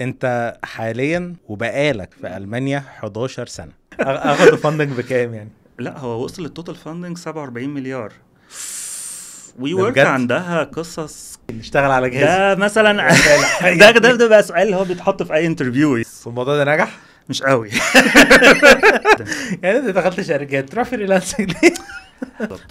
انت حاليا وبقالك في المانيا 11 سنه اخدوا فاندنج بكام يعني لا هو وصل للتوتال فاندنج 47 مليار وي ورك عندها قصص نشتغل على جهاز ده مثلا ده ده بيبقى سؤال اللي هو بيتحط في اي انترفيو الموضوع ده نجح مش قوي يعني انت دخلت شركات تروح فريلانسنج ليه؟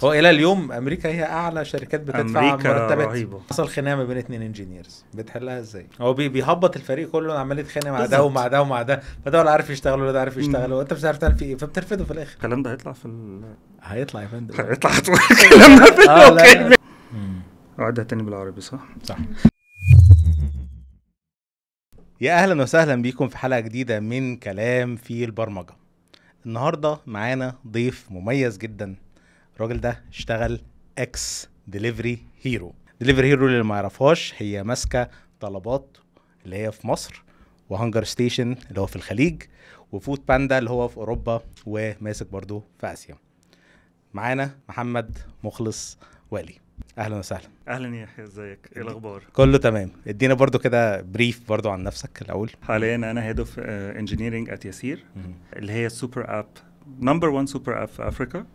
هو الى اليوم امريكا هي اعلى شركات بتدفع مرتبات رهيبه حصل خناقه ما بين اثنين انجينيرز بتحلها ازاي هو بيهبط الفريق كله عمال يتخانق مع ده ومع ده ومع ده فده ولا عارف يشتغل ولا ده عارف يشتغل وانت مش عارف تعمل فيه ايه فبترفضه في الاخر الكلام ده هيطلع في ال... هيطلع يا فندم هيطلع الكلام ده في الوكيل آه، اعدها تاني بالعربي صح؟ صح يا اهلا وسهلا بيكم في حلقه جديده من كلام في البرمجه النهارده معانا ضيف مميز جدا الراجل ده اشتغل اكس دليفري هيرو دليفري هيرو اللي ما يعرفهاش هي ماسكه طلبات اللي هي في مصر وهنجر ستيشن اللي هو في الخليج وفود باندا اللي هو في اوروبا وماسك برضو في اسيا معانا محمد مخلص والي اهلا وسهلا اهلا يا يحيى ازيك ايه الاخبار كله تمام ادينا برضو كده بريف برضو عن نفسك الاول حاليا انا هيد اوف انجينيرنج ات يسير اللي هي السوبر اب نمبر 1 سوبر اب في افريكا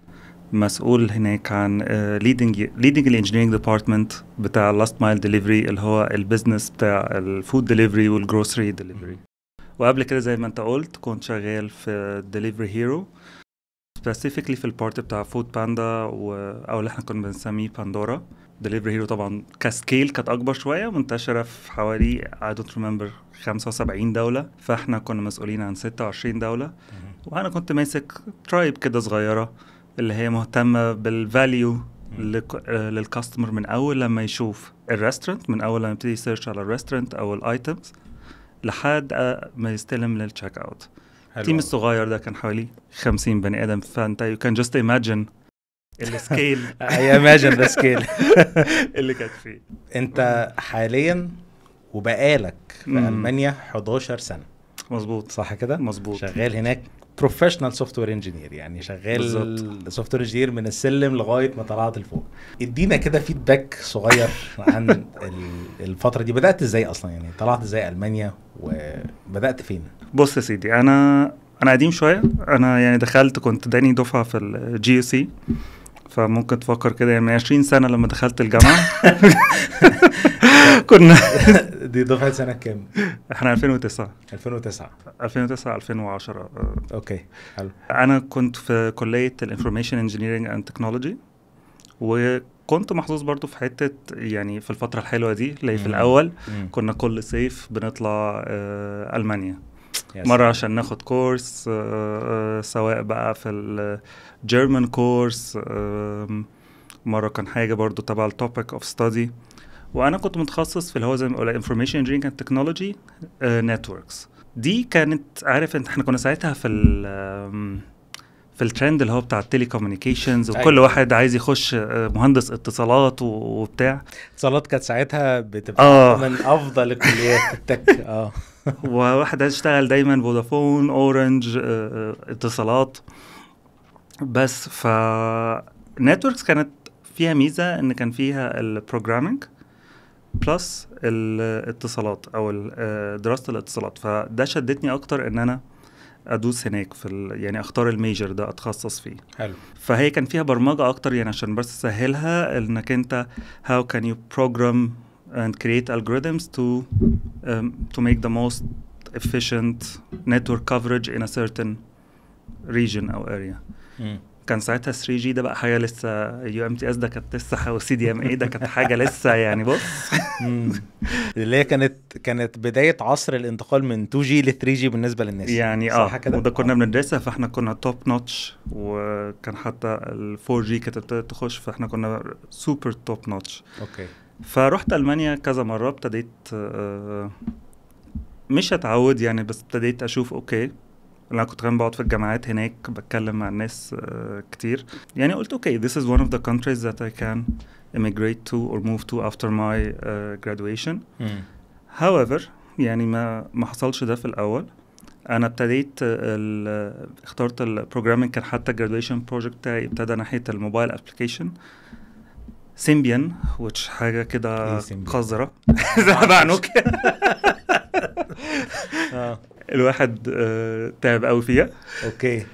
مسؤول هناك عن ليدنج ليدنج الانجينيرنج ديبارتمنت بتاع اللاست مايل ديليفري اللي هو البيزنس بتاع الفود ديليفري والجروسري ديليفري وقبل كده زي ما انت قلت كنت شغال في ديليفري هيرو سبيسيفيكلي في البارت بتاع فود باندا او اللي احنا كنا بنسميه باندورا ديليفري هيرو طبعا كسكيل كانت اكبر شويه منتشره في حوالي اي دونت ريمبر 75 دوله فاحنا كنا مسؤولين عن 26 دوله وانا كنت ماسك ترايب كده صغيره اللي هي مهتمه بالفاليو آه، للكاستمر من اول لما يشوف الريستورنت من اول لما يبتدي يسيرش على الريستورنت او الايتمز لحد ما يستلم للتشيك اوت التيم الصغير ده كان حوالي 50 بني ادم فانت يو كان جاست ايماجن السكيل اي ايماجن ذا سكيل اللي كانت فيه انت حاليا وبقالك في المانيا 11 سنه مظبوط صح كده مظبوط شغال هناك بروفيشنال سوفت وير انجينير يعني شغال سوفت وير انجينير من السلم لغايه ما طلعت لفوق ادينا كده فيدباك صغير عن الفتره دي بدات ازاي اصلا يعني طلعت ازاي المانيا وبدات فين بص يا سيدي انا انا قديم شويه انا يعني دخلت كنت داني دفعه في الجي سي e. فممكن تفكر كده يعني من 20 سنه لما دخلت الجامعه كنا دي دفعه سنه كام؟ احنا 2009 2009 2009 2010 اوكي حلو انا كنت في كليه الانفورميشن انجينيرنج اند تكنولوجي وكنت محظوظ برضو في حته يعني في الفتره الحلوه دي اللي في الاول مم. كنا كل صيف بنطلع آه المانيا مرة عشان ناخد كورس آه، آه، سواء بقى في الجيرمان كورس مرة كان حاجة برضو تبع التوبيك اوف ستادي وانا كنت متخصص في اللي هو زي ما بقول انفورميشن انجينيرنج اند تكنولوجي نتوركس دي كانت عارف انت احنا كنا ساعتها في ال في الترند اللي هو بتاع التلي كوميونيكيشنز وكل أيوة. واحد عايز يخش آه، مهندس اتصالات وبتاع اتصالات كانت ساعتها بتبقى آه. من افضل الكليات التك اه وواحد عايز يشتغل دايما فودافون اورنج آه،, اه اتصالات بس ف نتوركس كانت فيها ميزه ان كان فيها البروجرامينج بلس الاتصالات او آه، دراسه الاتصالات فده شدتني اكتر ان انا ادوس هناك في يعني اختار الميجر ده اتخصص فيه حلو فهي كان فيها برمجه اكتر يعني عشان بس اسهلها انك انت how can you program and create algorithms to تو um, to make the most efficient network coverage in a certain region or area. كان ساعتها 3 جي ده بقى حاجه لسه يو ام تي اس ده كانت لسه سي دي ام اي ده كانت حاجه لسه يعني بص اللي هي كانت كانت بدايه عصر الانتقال من 2 جي ل 3 جي بالنسبه للناس يعني اه كده؟ وده كنا آه. بندرسها فاحنا كنا توب نوتش وكان حتى ال 4 جي كانت ابتدت تخش فاحنا كنا سوبر توب نوتش اوكي فرحت المانيا كذا مره ابتديت آه، مش اتعود يعني بس ابتديت اشوف اوكي انا كنت كمان بقعد في الجامعات هناك بتكلم مع الناس آه، كتير يعني قلت اوكي this is one of the countries that I can immigrate to or move to after my uh, graduation mm. however يعني ما ما حصلش ده في الاول انا ابتديت آه، اخترت البروجرامينج كان حتى الجراديويشن بروجكت بتاعي ابتدى ناحيه الموبايل ابلكيشن سيمبيان which حاجه كده قذره زي نوكيا الواحد آه، تعب قوي فيها اوكي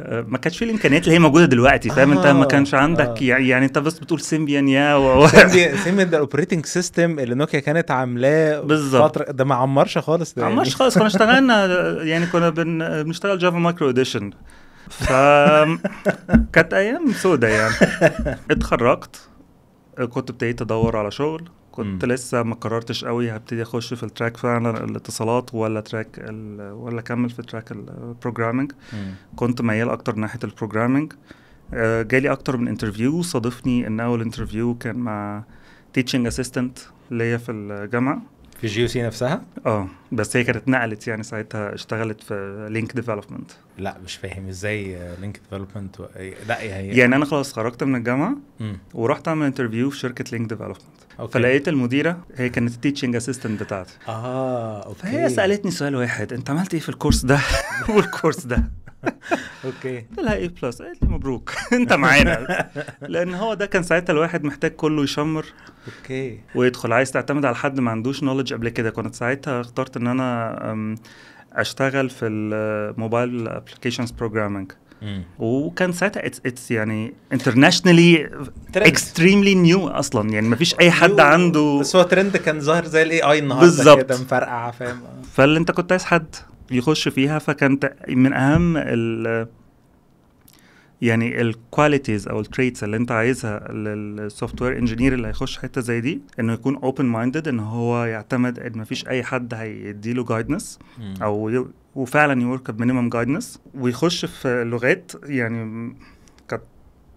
آه، ما كانش في الامكانيات اللي هي موجوده دلوقتي فاهم آه انت ما آه. كانش عندك آه يعني انت بس بتقول سيمبيان يا و... سيمبيان ده الاوبريتنج سيستم اللي نوكيا كانت عاملاه بالظبط فتره ده ما عمرش خالص ده عمرش يعني. خالص كنا اشتغلنا يعني كنا بن... بنشتغل جافا مايكرو اديشن ف كانت ايام سودة يعني اتخرجت كنت ابتديت ادور على شغل كنت لسه ما قررتش قوي هبتدي اخش في التراك فعلا الاتصالات ولا تراك ولا اكمل في تراك البروجرامنج كنت ميال اكتر ناحيه البروجرامنج آه، جالي اكتر من انترفيو صادفني ان اول انترفيو كان مع تيتشنج اسيستنت ليا في الجامعه في جي سي نفسها؟ اه بس هي كانت نقلت يعني ساعتها اشتغلت في لينك ديفلوبمنت لا مش فاهم ازاي لينك ديفلوبمنت و... لا هي يعني, يعني انا خلاص خرجت من الجامعه ورحت اعمل انترفيو في شركه لينك ديفلوبمنت فلقيت المديره هي كانت التيتشنج اسيستنت بتاعتي اه اوكي فهي سالتني سؤال واحد انت عملت ايه في الكورس ده والكورس ده اوكي قلت لها اي بلس قالت لي مبروك انت معانا لان هو ده كان ساعتها الواحد محتاج كله يشمر اوكي ويدخل عايز تعتمد على حد ما عندوش نولج قبل كده كنت ساعتها اخترت ان انا اشتغل في الموبايل ابلكيشنز بروجرامنج وكان ساعتها اتس اتس يعني انترناشونالي اكستريملي نيو اصلا يعني ما فيش اي حد عنده بس هو ترند كان ظاهر زي الاي اي النهارده كده مفرقع فاهم فاللي انت كنت عايز حد يخش فيها فكانت من اهم ال يعني الكواليتيز او التريتس اللي انت عايزها للسوفت وير انجينير اللي هيخش حته زي دي انه يكون اوبن مايندد ان هو يعتمد ان مفيش اي حد هيديله جايدنس او وفعلا يورك بمينيمم جايدنس ويخش في لغات يعني كانت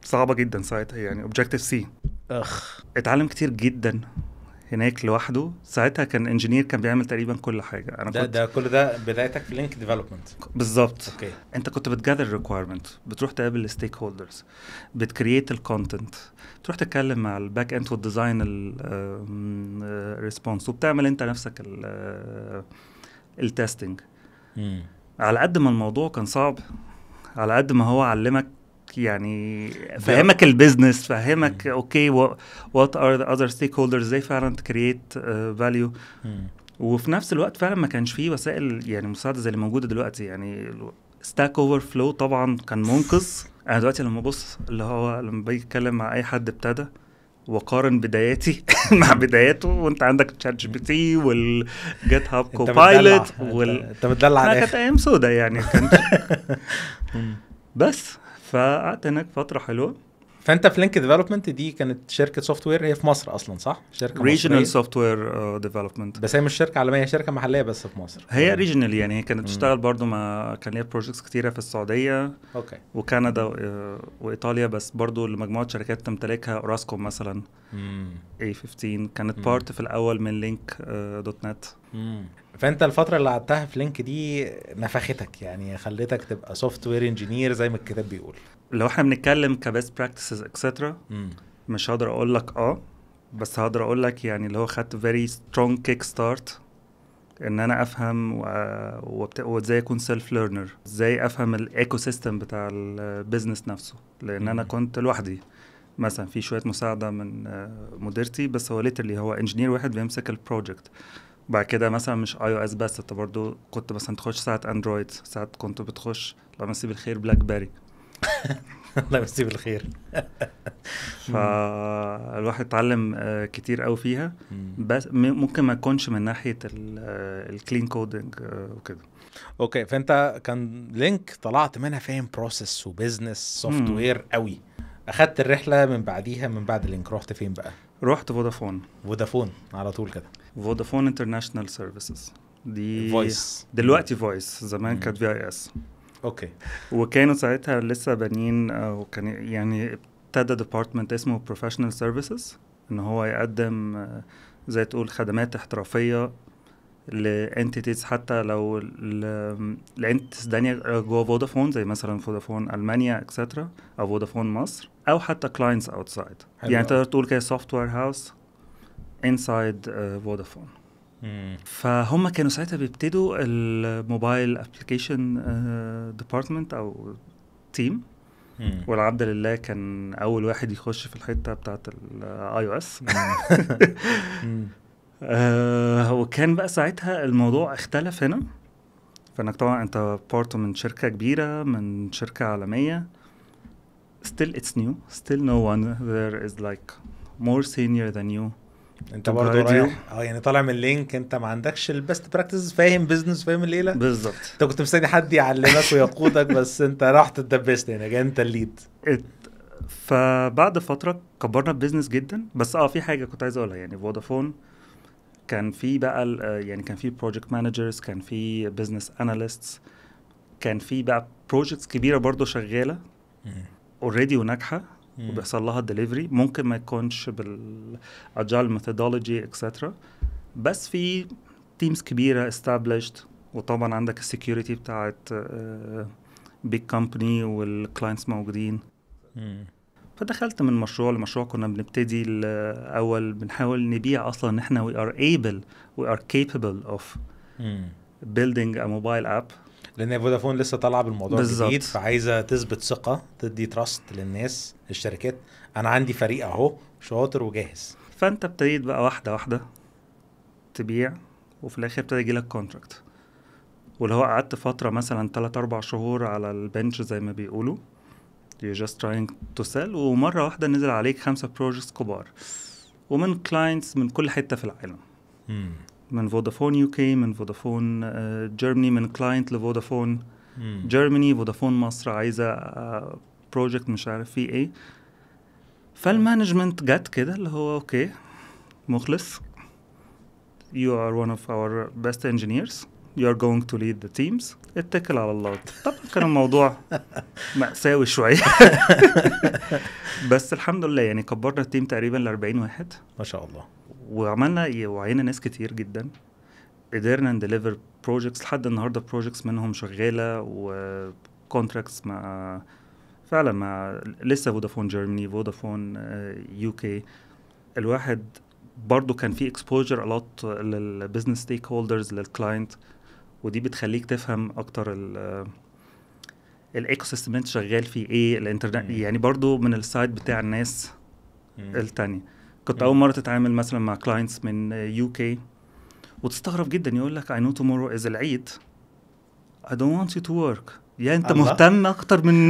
صعبه جدا ساعتها يعني اوبجيكتيف سي اخ اتعلم كتير جدا هناك لوحده ساعتها كان انجينير كان بيعمل تقريبا كل حاجه انا ده كنت ده كل ده بدايتك في لينك ديفلوبمنت بالظبط اوكي انت كنت بتجذر ريكويرمنت بتروح تقابل الستيك هولدرز بتكرييت الكونتنت تروح تتكلم مع الباك اند والديزاين الريسبونس وبتعمل انت نفسك التستنج آه، على قد ما الموضوع كان صعب على قد ما هو علمك يعني فهمك البيزنس فهمك اوكي وات ار ذا اذر ستيك هولدرز ازاي فعلا تكريت فاليو uh, وفي نفس الوقت فعلا ما كانش فيه وسائل يعني مساعده زي اللي موجوده دلوقتي يعني ستاك اوفر فلو طبعا كان منقذ انا دلوقتي لما ببص اللي هو لما باجي اتكلم مع اي حد ابتدى وقارن بداياتي مع بداياته وانت عندك تشات جي بي تي والجيت هاب كوبايلوت انت متدلع انا كانت ايام سودا يعني كانت بس فقعدت هناك فترة حلوة فانت في لينك ديفلوبمنت دي كانت شركه سوفت وير هي في مصر اصلا صح؟ شركه ريجنال سوفت وير ديفلوبمنت بس هي مش شركه عالميه هي شركه محليه بس في مصر هي ريجنال يعني هي كانت بتشتغل برضو مع كان ليها بروجكتس كتيره في السعوديه اوكي وكندا uh, وايطاليا بس برضو لمجموعه شركات تمتلكها اوراسكوم مثلا اي 15 كانت بارت في الاول من لينك دوت نت فانت الفتره اللي قعدتها في لينك دي نفختك يعني خلتك تبقى سوفت وير انجينير زي ما الكتاب بيقول لو احنا بنتكلم كبيست براكتسز اكسترا مش هقدر اقول لك اه بس هقدر اقول لك يعني اللي هو خدت فيري سترونج كيك ستارت ان انا افهم وازاي اكون سيلف ليرنر ازاي افهم الايكو سيستم بتاع البيزنس نفسه لان انا كنت لوحدي مثلا في شويه مساعده من آه، مديرتي بس هو ليترلي هو انجينير واحد بيمسك البروجكت بعد كده مثلا مش اي او اس بس انت برضو كنت مثلا تخش ساعه اندرويد ساعات كنت بتخش لو يمسيه بالخير بلاك بيري الله يمسيه بالخير فالواحد اتعلم آه، كتير قوي فيها بس ممكن ما يكونش من ناحيه الكلين كودنج آه، وكده اوكي فانت كان لينك طلعت منها فاهم بروسيس وبزنس سوفت وير قوي اخدت الرحله من بعديها من بعد لينك رحت فين بقى رحت فودافون فودافون على طول كده فودافون انترناشونال سيرفيسز دي فويس دلوقتي فويس زمان كانت في اي اس اوكي وكانوا ساعتها لسه بانيين آه، وكان يعني ابتدى ديبارتمنت اسمه بروفيشنال سيرفيسز ان هو يقدم آه، زي تقول خدمات احترافيه لانتيتيز حتى لو الانتيتيز دانية جوه فودافون زي مثلا فودافون المانيا اكسترا او فودافون مصر او حتى كلاينتس اوتسايد يعني تقدر تقول كده سوفت وير هاوس انسايد فودافون فهم كانوا ساعتها بيبتدوا الموبايل ابلكيشن آه، ديبارتمنت او تيم والعبد لله كان اول واحد يخش في الحته بتاعه الاي او اس آه، وكان بقى ساعتها الموضوع اختلف هنا فانك طبعا انت بارت من شركه كبيره من شركه عالميه still it's new still no one there is like more senior than you انت برضه رايح اه يعني طالع من اللينك انت ما عندكش البيست براكتس فاهم بزنس فاهم الليله بالظبط انت كنت مستني حد يعلمك ويقودك بس انت رحت اتدبست هناك يعني، جاي انت الليد فبعد فتره كبرنا البيزنس جدا بس اه في حاجه كنت عايز اقولها يعني فودافون كان في بقى يعني كان في بروجكت مانجرز كان في بزنس اناليستس كان في بقى بروجكتس كبيره برضه شغاله اوريدي وناجحه وبيحصل لها ديليفري ممكن ما يكونش بالاجايل ميثودولوجي اكسترا بس في تيمز كبيره استابلشت وطبعا عندك السكيورتي بتاعت بيج كومباني والكلاينتس موجودين فدخلت من مشروع لمشروع كنا بنبتدي الاول بنحاول نبيع اصلا ان احنا وي ار ايبل وي ار كيبل اوف بيلدينج ا موبايل اب لان فودافون لسه طالعه بالموضوع جديد فعايزه تثبت ثقه تدي تراست للناس للشركات انا عندي فريق اهو شاطر وجاهز فانت ابتديت بقى واحده واحده تبيع وفي الاخر ابتدى يجيلك كونتراكت واللي هو قعدت فتره مثلا 3 4 شهور على البنش زي ما بيقولوا you're just trying to sell ومره واحده نزل عليك خمسه بروجكتس كبار ومن كلاينتس من كل حته في العالم من فودافون يو كي من فودافون آه، جيرماني من كلاينت لفودافون جيرماني فودافون مصر عايزه بروجكت آه، مش عارف فيه ايه فالمانجمنت جت كده اللي هو اوكي مخلص you are one of our best engineers you are going to lead the teams اتكل على الله طبعا كان الموضوع مأساوي شوية بس الحمد لله يعني كبرنا التيم تقريبا ل 40 واحد ما شاء الله وعملنا وعينا ناس كتير جدا قدرنا نديليفر بروجكتس لحد النهارده بروجكتس منهم شغاله وكونتراكتس مع فعلا مع لسه فودافون جيرماني فودافون يو كي الواحد برضه كان في اكسبوجر الوت للبزنس ستيك هولدرز للكلاينت ودي بتخليك تفهم اكتر الايكو آه، سيستم انت شغال فيه ايه الانترنت يعني برضه من السايد بتاع الناس التانية كنت اول مره تتعامل مثلا مع كلاينتس من يو كي وتستغرب جدا يقول لك I know tomorrow is العيد I don't want you to work يا انت الله. مهتم اكتر من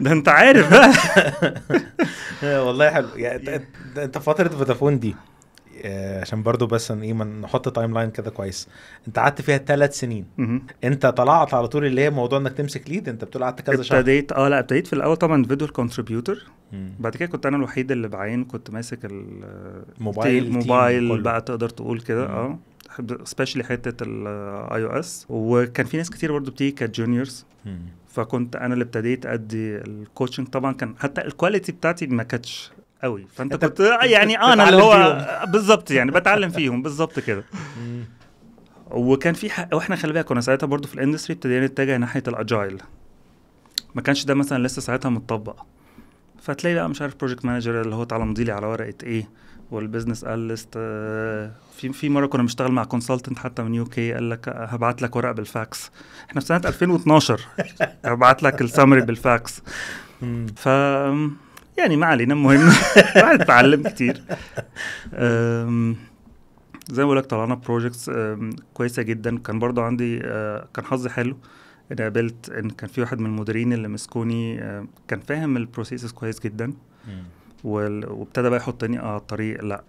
ده انت عارف بقى والله حلو يعني انت فتره فودافون دي آه، عشان برضو بس ايه نحط تايم لاين كده كويس انت قعدت فيها ثلاث سنين مم. انت طلعت على طول اللي هي موضوع انك تمسك ليد انت بتقول قعدت كذا شهر ابتديت اه لا ابتديت في الاول طبعا فيديو كونتريبيوتر بعد كده كنت انا الوحيد اللي بعين كنت ماسك الموبايل موبايل بقى تقدر تقول كده اه سبيشلي حته الاي او اس وكان في ناس كتير برضو بتيجي كجونيورز فكنت انا اللي ابتديت ادي الكوتشنج طبعا كان حتى الكواليتي بتاعتي ما كانتش قوي فانت كنت يعني انا اللي هو بالظبط يعني بتعلم فيهم بالظبط كده وكان في حق واحنا خلي بالك كنا ساعتها برضو في الاندستري ابتدينا نتجه ناحيه الاجايل ما كانش ده مثلا لسه ساعتها متطبق فتلاقي بقى مش عارف بروجكت مانجر اللي هو تعالى امضي لي على ورقه ايه والبزنس اناليست في في مره كنا بنشتغل مع كونسلتنت حتى من يو كي قال لك هبعت لك ورقه بالفاكس احنا في سنه 2012 هبعت لك السمري بالفاكس ف يعني ما علينا المهم الواحد اتعلم كتير زي ما بقول لك طلعنا بروجكتس كويسه جدا كان برضو عندي أه، كان حظي حلو انا قابلت ان كان في واحد من المديرين اللي مسكوني أه، كان فاهم البروسيسز كويس جدا وابتدى بقى يحطني على آه، الطريق لا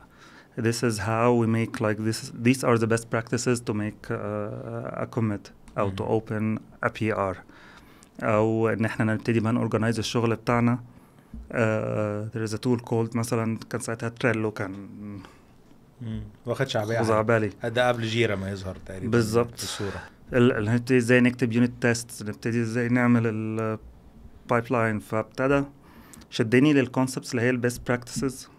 this is how we make like this these are the best practices to make uh, a commit او to open a PR او ان احنا نبتدي بقى نورجنايز الشغل بتاعنا ذير از تول كولد مثلا كان ساعتها تريلو كان واخد شعبيه خزعبلي ده قبل جيرا ما يظهر تقريبا بالظبط الصوره نبتدي ازاي نكتب يونت تيست نبتدي ازاي نعمل البايب لاين فابتدى شدني للكونسبتس اللي هي البيست براكتسز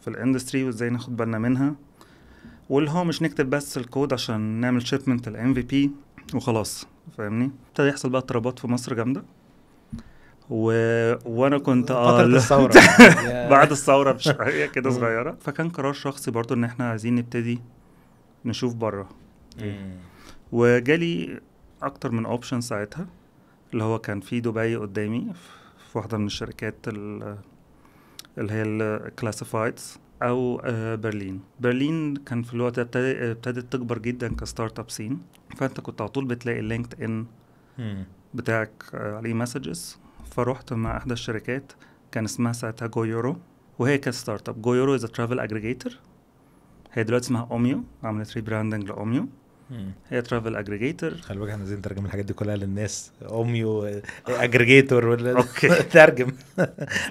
في الاندستري وازاي ناخد بالنا منها واللي هو مش نكتب بس الكود عشان نعمل شيبمنت الام في بي وخلاص فاهمني ابتدى يحصل بقى اضطرابات في مصر جامده و... وانا كنت اه فتره الثوره بعد الثوره بشويه كده mm. صغيره فكان قرار شخصي برضو ان احنا عايزين نبتدي نشوف بره mm. وجالي اكتر من اوبشن ساعتها اللي هو كان في دبي قدامي في واحده من الشركات اللي هي الكلاسيفايدز او آه، برلين برلين كان في الوقت ده ابتدت تكبر جدا كستارت اب سين فانت كنت على طول بتلاقي اللينكد ان mm. بتاعك آه، عليه مسجز فروحت مع احدى الشركات كان اسمها ساعتها جويورو وهي كانت ستارت اب جويورو از ترافل اجريجيتور هي دلوقتي اسمها اوميو عملت ريبراندنج لاوميو هي ترافل اجريجيتور خلي بالك احنا عايزين نترجم الحاجات دي كلها للناس اوميو اجريجيتور آه، ولا اوكي ترجم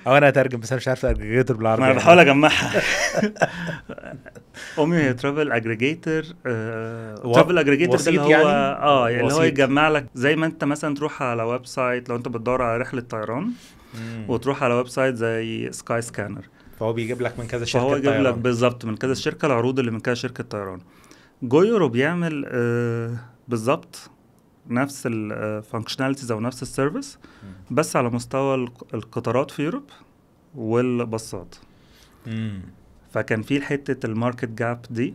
او انا هترجم بس انا مش عارف اجريجيتور بالعربي انا بحاول اجمعها اوميو هي ترافل اجريجيتور ترافل اجريجيتور ده اللي هو يعني؟ اه يعني اللي هو يجمع لك زي ما انت مثلا تروح على ويب سايت لو انت بتدور على رحله طيران وتروح على ويب سايت زي سكاي سكانر فهو بيجيب لك من كذا شركه هو بيجيب لك بالظبط من كذا شركه العروض اللي من كذا شركه طيران جويرو بيعمل آه، بالظبط نفس الفانكشناليتيز آه، او نفس السيرفيس بس على مستوى القطارات في يوروب والباصات فكان في حته الماركت جاب دي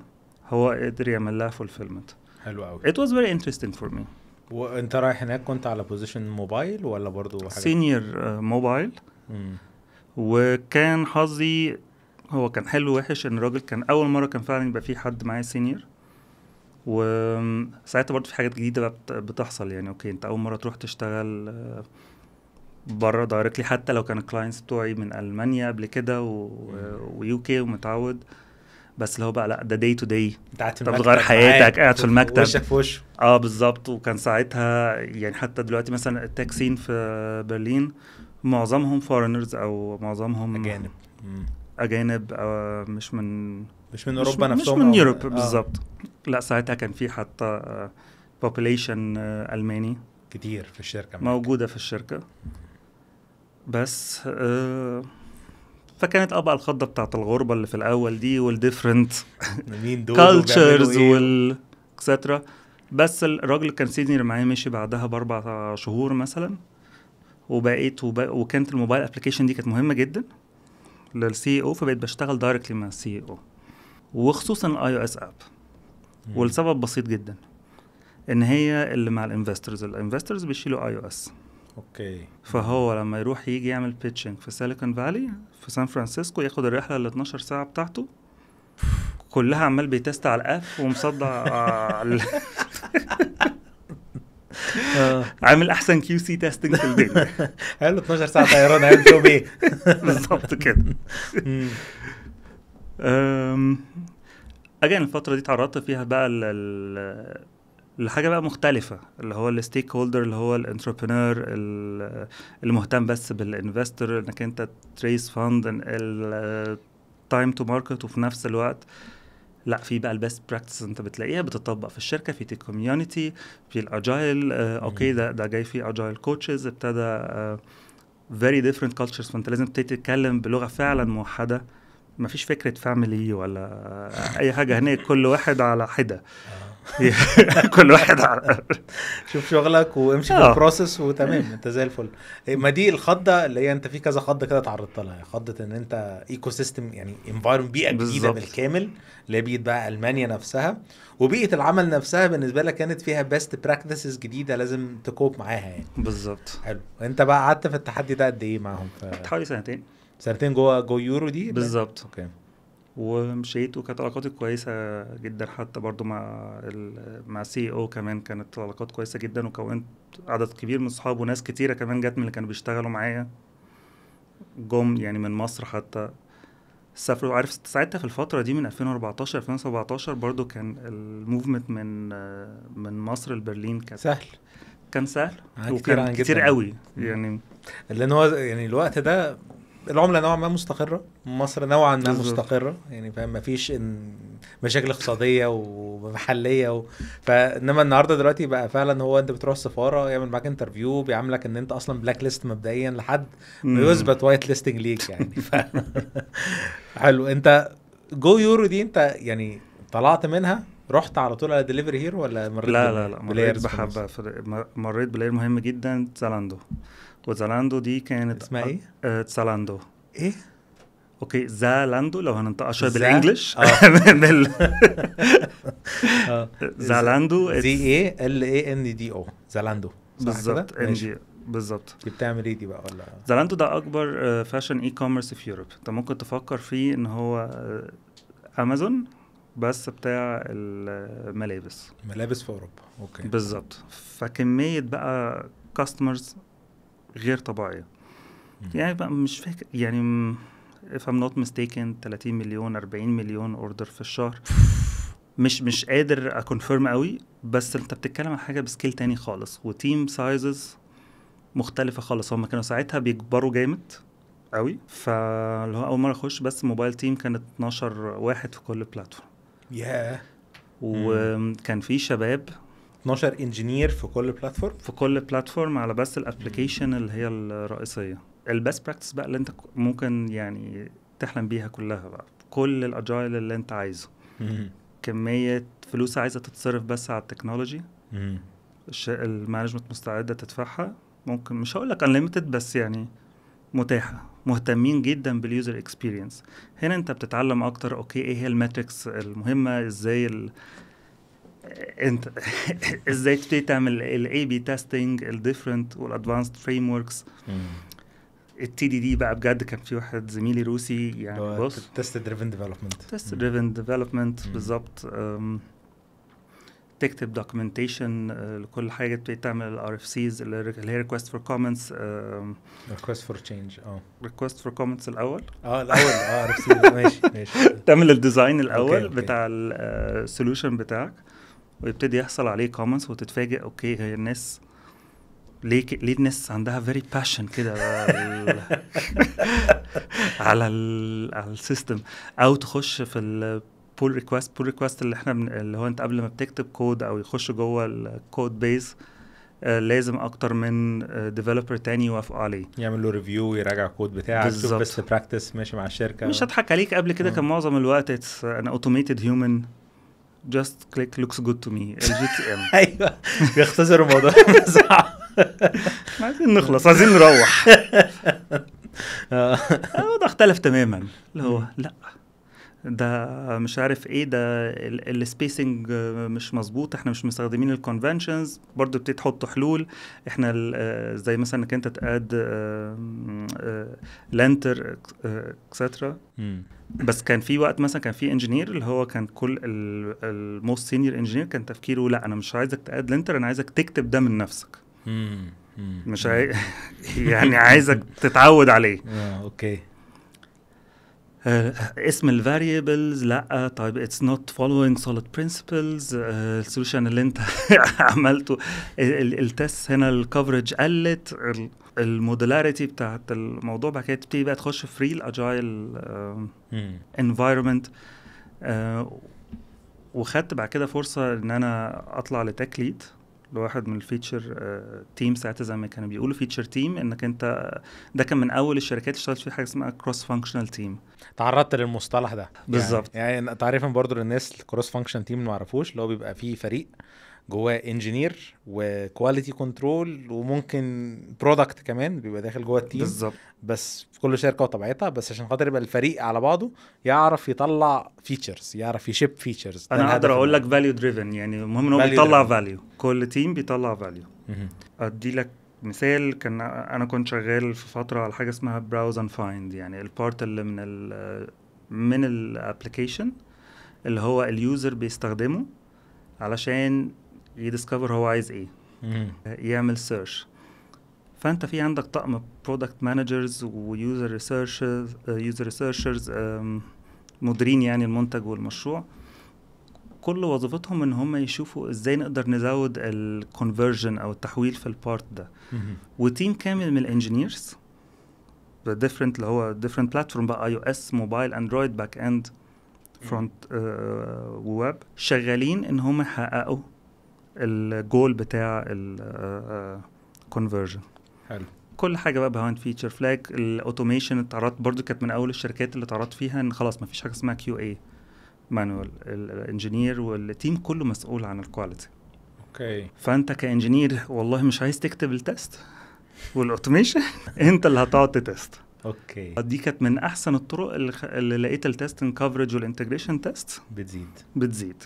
هو قدر يعمل لها فولفيلمنت حلو قوي ات واز فيري انترستينج فور مي وانت رايح هناك كنت على بوزيشن موبايل ولا برضو حاجه سينيور آه، موبايل وكان حظي هو كان حلو وحش ان الراجل كان اول مره كان فعلا يبقى في حد معايا سينيور وساعتها برضه في حاجات جديده بتحصل يعني اوكي انت اول مره تروح تشتغل آه، بره دايركتلي حتى لو كان الكلاينتس بتوعي من المانيا قبل كده ويو كي ومتعود بس اللي هو بقى لا ده دي تو دي انت بتغير حياتك قاعد في المكتب وشك في اه بالظبط وكان ساعتها يعني حتى دلوقتي مثلا التاكسين في برلين معظمهم فورنرز او معظمهم اجانب اجانب أو آه، مش من مش من اوروبا نفسهم مش من يوروب آه. بالظبط لا ساعتها كان في حتى بوبوليشن آه، آه، الماني كتير في الشركه موجوده في الشركه بس آه فكانت ابقى الخضه بتاعت الغربه اللي في الاول دي والديفرنت مين دول كالتشرز إيه؟ وال اكسترا بس الراجل اللي كان سينيور معايا مشي بعدها باربع شهور مثلا وبقيت وبق... وكانت الموبايل ابلكيشن دي كانت مهمه جدا للسي او e فبقيت بشتغل دايركتلي مع السي او e وخصوصا الاي او اس اب والسبب بسيط جدا ان هي اللي مع الانفسترز الانفسترز بيشيلوا اي او اس اوكي فهو لما يروح يجي يعمل بيتشنج في سيليكون فالي في سان فرانسيسكو ياخد الرحله ال 12 ساعه بتاعته كلها عمال بيتست على الاف ومصدع على عامل احسن كيو سي تيستنج في الدنيا قال له 12 ساعه طيران هيعمل فيهم ايه بالظبط كده اجين الفتره دي اتعرضت فيها بقى لحاجه بقى مختلفه اللي هو الستيك هولدر اللي هو الانتربرنور المهتم بس بالانفستور انك انت تريس فاند التايم تو ماركت وفي نفس الوقت لا في بقى البيست براكتس انت بتلاقيها بتطبق في الشركه في تيك كوميونتي في الاجايل آه اوكي ده ده جاي فيه اجايل كوتشز ابتدى فيري ديفرنت كالتشرز فانت لازم تتكلم بلغه فعلا موحده ما فيش فكره فاميلي ولا اي حاجه هناك كل واحد على حده كل واحد على شوف شغلك وامشي في آه. البروسيس وتمام انت زي الفل إيه، ما دي الخضه اللي هي انت في كذا خضه كده اتعرضت لها خضه ان انت ايكو سيستم يعني انفايرمنت بيئه جديده بالكامل اللي هي بيئه بقى المانيا نفسها وبيئه العمل نفسها بالنسبه لك كانت فيها بيست براكتسز جديده لازم تكوب معاها يعني بالظبط حلو انت بقى قعدت في التحدي ده قد ايه معاهم؟ حوالي سنتين سنتين جوه جوه يورو دي بالظبط اوكي ومشيت وكانت علاقاتي كويسه جدا حتى برضو مع مع سي او كمان كانت علاقات كويسه جدا وكونت عدد كبير من اصحابه وناس كتيره كمان جت من اللي كانوا بيشتغلوا معايا جم يعني من مصر حتى سافروا عارف ساعتها في الفتره دي من 2014 2017 برضو كان الموفمنت من من مصر لبرلين كان سهل كان سهل وكان كتير, كتير قوي يعني لان هو يعني الوقت ده العمله نوعا ما مستقره مصر نوعا ما مستقره يعني فاهم مفيش إن مشاكل اقتصاديه ومحليه و... فانما النهارده دلوقتي بقى فعلا هو انت بتروح السفاره يعمل معاك انترفيو بيعاملك ان انت اصلا بلاك ليست مبدئيا لحد ما يثبت وايت ليستنج ليك يعني ف... حلو انت جو يورو دي انت يعني طلعت منها رحت على طول على دليفري هيرو ولا مريت لا لا لا مريت بحبه مريت بلاير مهم جدا زالاندو وزالاندو دي كانت اسمها ايه؟ آه زالاندو ايه؟ اوكي زالاندو لو هننطقها بالانجلش بال زالاندو زي اي ال اي ان دي او زالاندو بالظبط ان جي بالظبط دي بتعمل ايه دي بقى ولا زالاندو ده اكبر فاشن اي كوميرس في يوروب انت ممكن تفكر فيه ان هو امازون آه، بس بتاع الملابس ملابس في اوروبا اوكي بالظبط فكميه بقى كاستمرز غير طبيعيه يعني مش فاكر يعني if I'm not mistaken 30 مليون 40 مليون اوردر في الشهر مش مش قادر اكونفيرم قوي بس انت بتتكلم عن حاجه بسكيل تاني خالص وتيم سايزز مختلفه خالص هم كانوا ساعتها بيكبروا جامد قوي فاللي هو اول مره اخش بس موبايل تيم كانت 12 واحد في كل بلاتفورم ياه yeah. وكان في شباب 12 انجينير في كل بلاتفورم في كل بلاتفورم على بس الابلكيشن اللي هي الرئيسيه البيست براكتس بقى اللي انت ممكن يعني تحلم بيها كلها بقى كل الاجايل اللي انت عايزه كميه فلوس عايزه تتصرف بس على التكنولوجي المانجمنت مستعده تدفعها ممكن مش هقول لك انليمتد بس يعني متاحه مهتمين جدا باليوزر اكسبيرينس هنا انت بتتعلم اكتر اوكي ايه هي الماتريكس المهمه ازاي ال انت ازاي تبتدي تعمل الاي بي تيستنج الديفرنت والادفانسد فريم وركس التي دي دي بقى بجد كان في واحد زميلي روسي يعني بص تيست دريفن ديفلوبمنت تيست دريفن ديفلوبمنت بالظبط تكتب دوكيومنتيشن آه، لكل حاجه تبتدي تعمل الار اف سيز اللي هي ريكوست فور كومنتس ريكوست فور تشينج اه ريكوست فور كومنتس الاول اه الاول اه ار اف سيز ماشي ماشي تعمل الديزاين الاول okay, okay. بتاع السولوشن آه، بتاعك ويبتدي يحصل عليه كومنتس وتتفاجئ اوكي هي الناس ليه ليه الناس عندها فيري باشن كده على على السيستم او تخش في البول ريكوست بول ريكوست اللي احنا اللي هو انت قبل ما بتكتب كود او يخش جوه الكود بيز آه، لازم اكتر من ديفلوبر آه، تاني يوافقوا عليه يعمل له ريفيو ويراجع الكود بتاعك بالظبط بس براكتس ماشي مع الشركه مش هضحك عليك قبل كده كان معظم الوقت اتس ان اوتوميتد هيومن جاست كليك لوكس جود تو مي الجي تي ام ايوه بيختصر الموضوع صح عايزين نخلص عايزين نروح آه، الموضوع اختلف تماما اللي هو لا ده مش عارف ايه ده السبيسنج مش مظبوط احنا مش مستخدمين الكونفنشنز برضو بتبتدي تحط حلول احنا آه، زي مثلا انك انت تقاد لانتر اكسترا بس كان في وقت مثلا كان في انجينير اللي هو كان كل الموست سينيور انجينير كان تفكيره لا انا مش عايزك تقاد لانتر انا عايزك تكتب ده من نفسك مش عاي... يعني عايزك تتعود عليه آه، اوكي آه، اسم الفاريبلز لا طيب اتس نوت فولوينج سوليد برنسبلز السولوشن اللي انت عملته التست هنا الكفرج قلت المودولاريتي بتاعت الموضوع بعد كده تبتدي بقى تخش في ريل اجايل انفايرمنت وخدت بعد كده فرصه ان انا اطلع لتك ليد لواحد من الفيتشر تيم آه، ساعتها زي ما كانوا بيقولوا فيتشر تيم انك انت ده كان من اول الشركات اللي اشتغلت فيها حاجه اسمها كروس فانكشنال تيم تعرضت للمصطلح ده يعني بالظبط يعني, يعني تعريفا برضو للناس الكروس فانكشنال تيم ما يعرفوش اللي هو بيبقى فيه فريق جواه انجينير وكواليتي كنترول وممكن برودكت كمان بيبقى داخل جوه التيم بالظبط بس في كل شركه وطبيعتها بس عشان خاطر يبقى الفريق على بعضه يعرف يطلع فيتشرز يعرف يشيب فيتشرز انا اقدر اقول لك فاليو دريفن يعني المهم ان هو بيطلع فاليو كل تيم بيطلع فاليو ادي لك مثال كان انا كنت شغال في فتره على حاجه اسمها براوز اند فايند يعني البارت اللي من الـ من الابلكيشن اللي هو اليوزر بيستخدمه علشان يديسكفر هو عايز ايه يعمل سيرش فانت في عندك طقم برودكت مانجرز ويوزر ريسيرشرز يوزر ريسيرشرز مديرين يعني المنتج والمشروع كل وظيفتهم ان هم يشوفوا ازاي نقدر نزود الكونفرجن او التحويل في البارت ده وتيم كامل من الانجينيرز ديفرنت اللي هو ديفرنت بلاتفورم بقى اي او اس موبايل اندرويد باك اند فرونت وويب شغالين ان هم يحققوا الجول بتاع الكونفرجن آه، حلو كل حاجه بقى بهاند فيتشر فلاج الاوتوميشن اتعرضت برضو كانت من اول الشركات اللي اتعرضت فيها ان خلاص ما فيش حاجه اسمها كيو اي مانوال الانجينير والتيم كله مسؤول عن الكواليتي اوكي فانت كانجينير والله مش عايز تكتب التست والاوتوميشن انت اللي هتقعد تتست اوكي دي كانت من احسن الطرق اللي, خ... اللي لقيت التستنج كفرج والانتجريشن تيست بتزيد بتزيد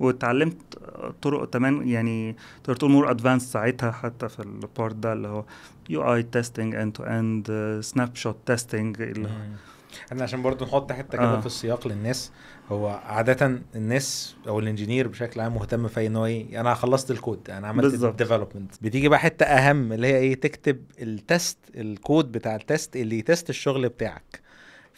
واتعلمت طرق كمان يعني تقدر تقول مور ادفانس ساعتها حتى في البارت ده اللي هو يو اي تيستنج اند تو اند سناب شوت تيستنج اللي هو احنا عشان برضو نحط حته كده آه. في السياق للناس هو عاده الناس او الانجينير بشكل عام مهتم في ان هو ايه انا خلصت الكود انا عملت الديفلوبمنت بتيجي بقى حته اهم اللي هي ايه تكتب التست الكود بتاع التست اللي يتست الشغل بتاعك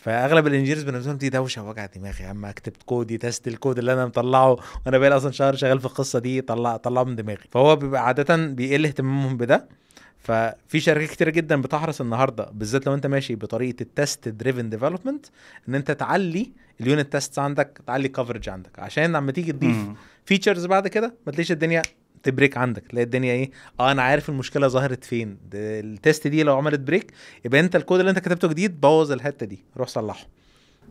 فاغلب الانجيرز بالنسبه لهم دي دوشه وجع دماغ يا عم اكتب كودي تست الكود اللي انا مطلعه وانا بقالي اصلا شهر شغال في القصه دي طلع طلعه من دماغي فهو بيبقى عاده بيقل اهتمامهم بده ففي شركات كتير جدا بتحرص النهارده بالذات لو انت ماشي بطريقه التست دريفن ديفلوبمنت ان انت تعلي اليونت تيست عندك تعلي الكفرج عندك عشان لما تيجي تضيف فيتشرز بعد كده ما تلاقيش الدنيا تبريك عندك تلاقي الدنيا ايه اه انا عارف المشكله ظهرت فين التيست دي لو عملت بريك يبقى انت الكود اللي انت كتبته جديد بوظ الحته دي روح صلحه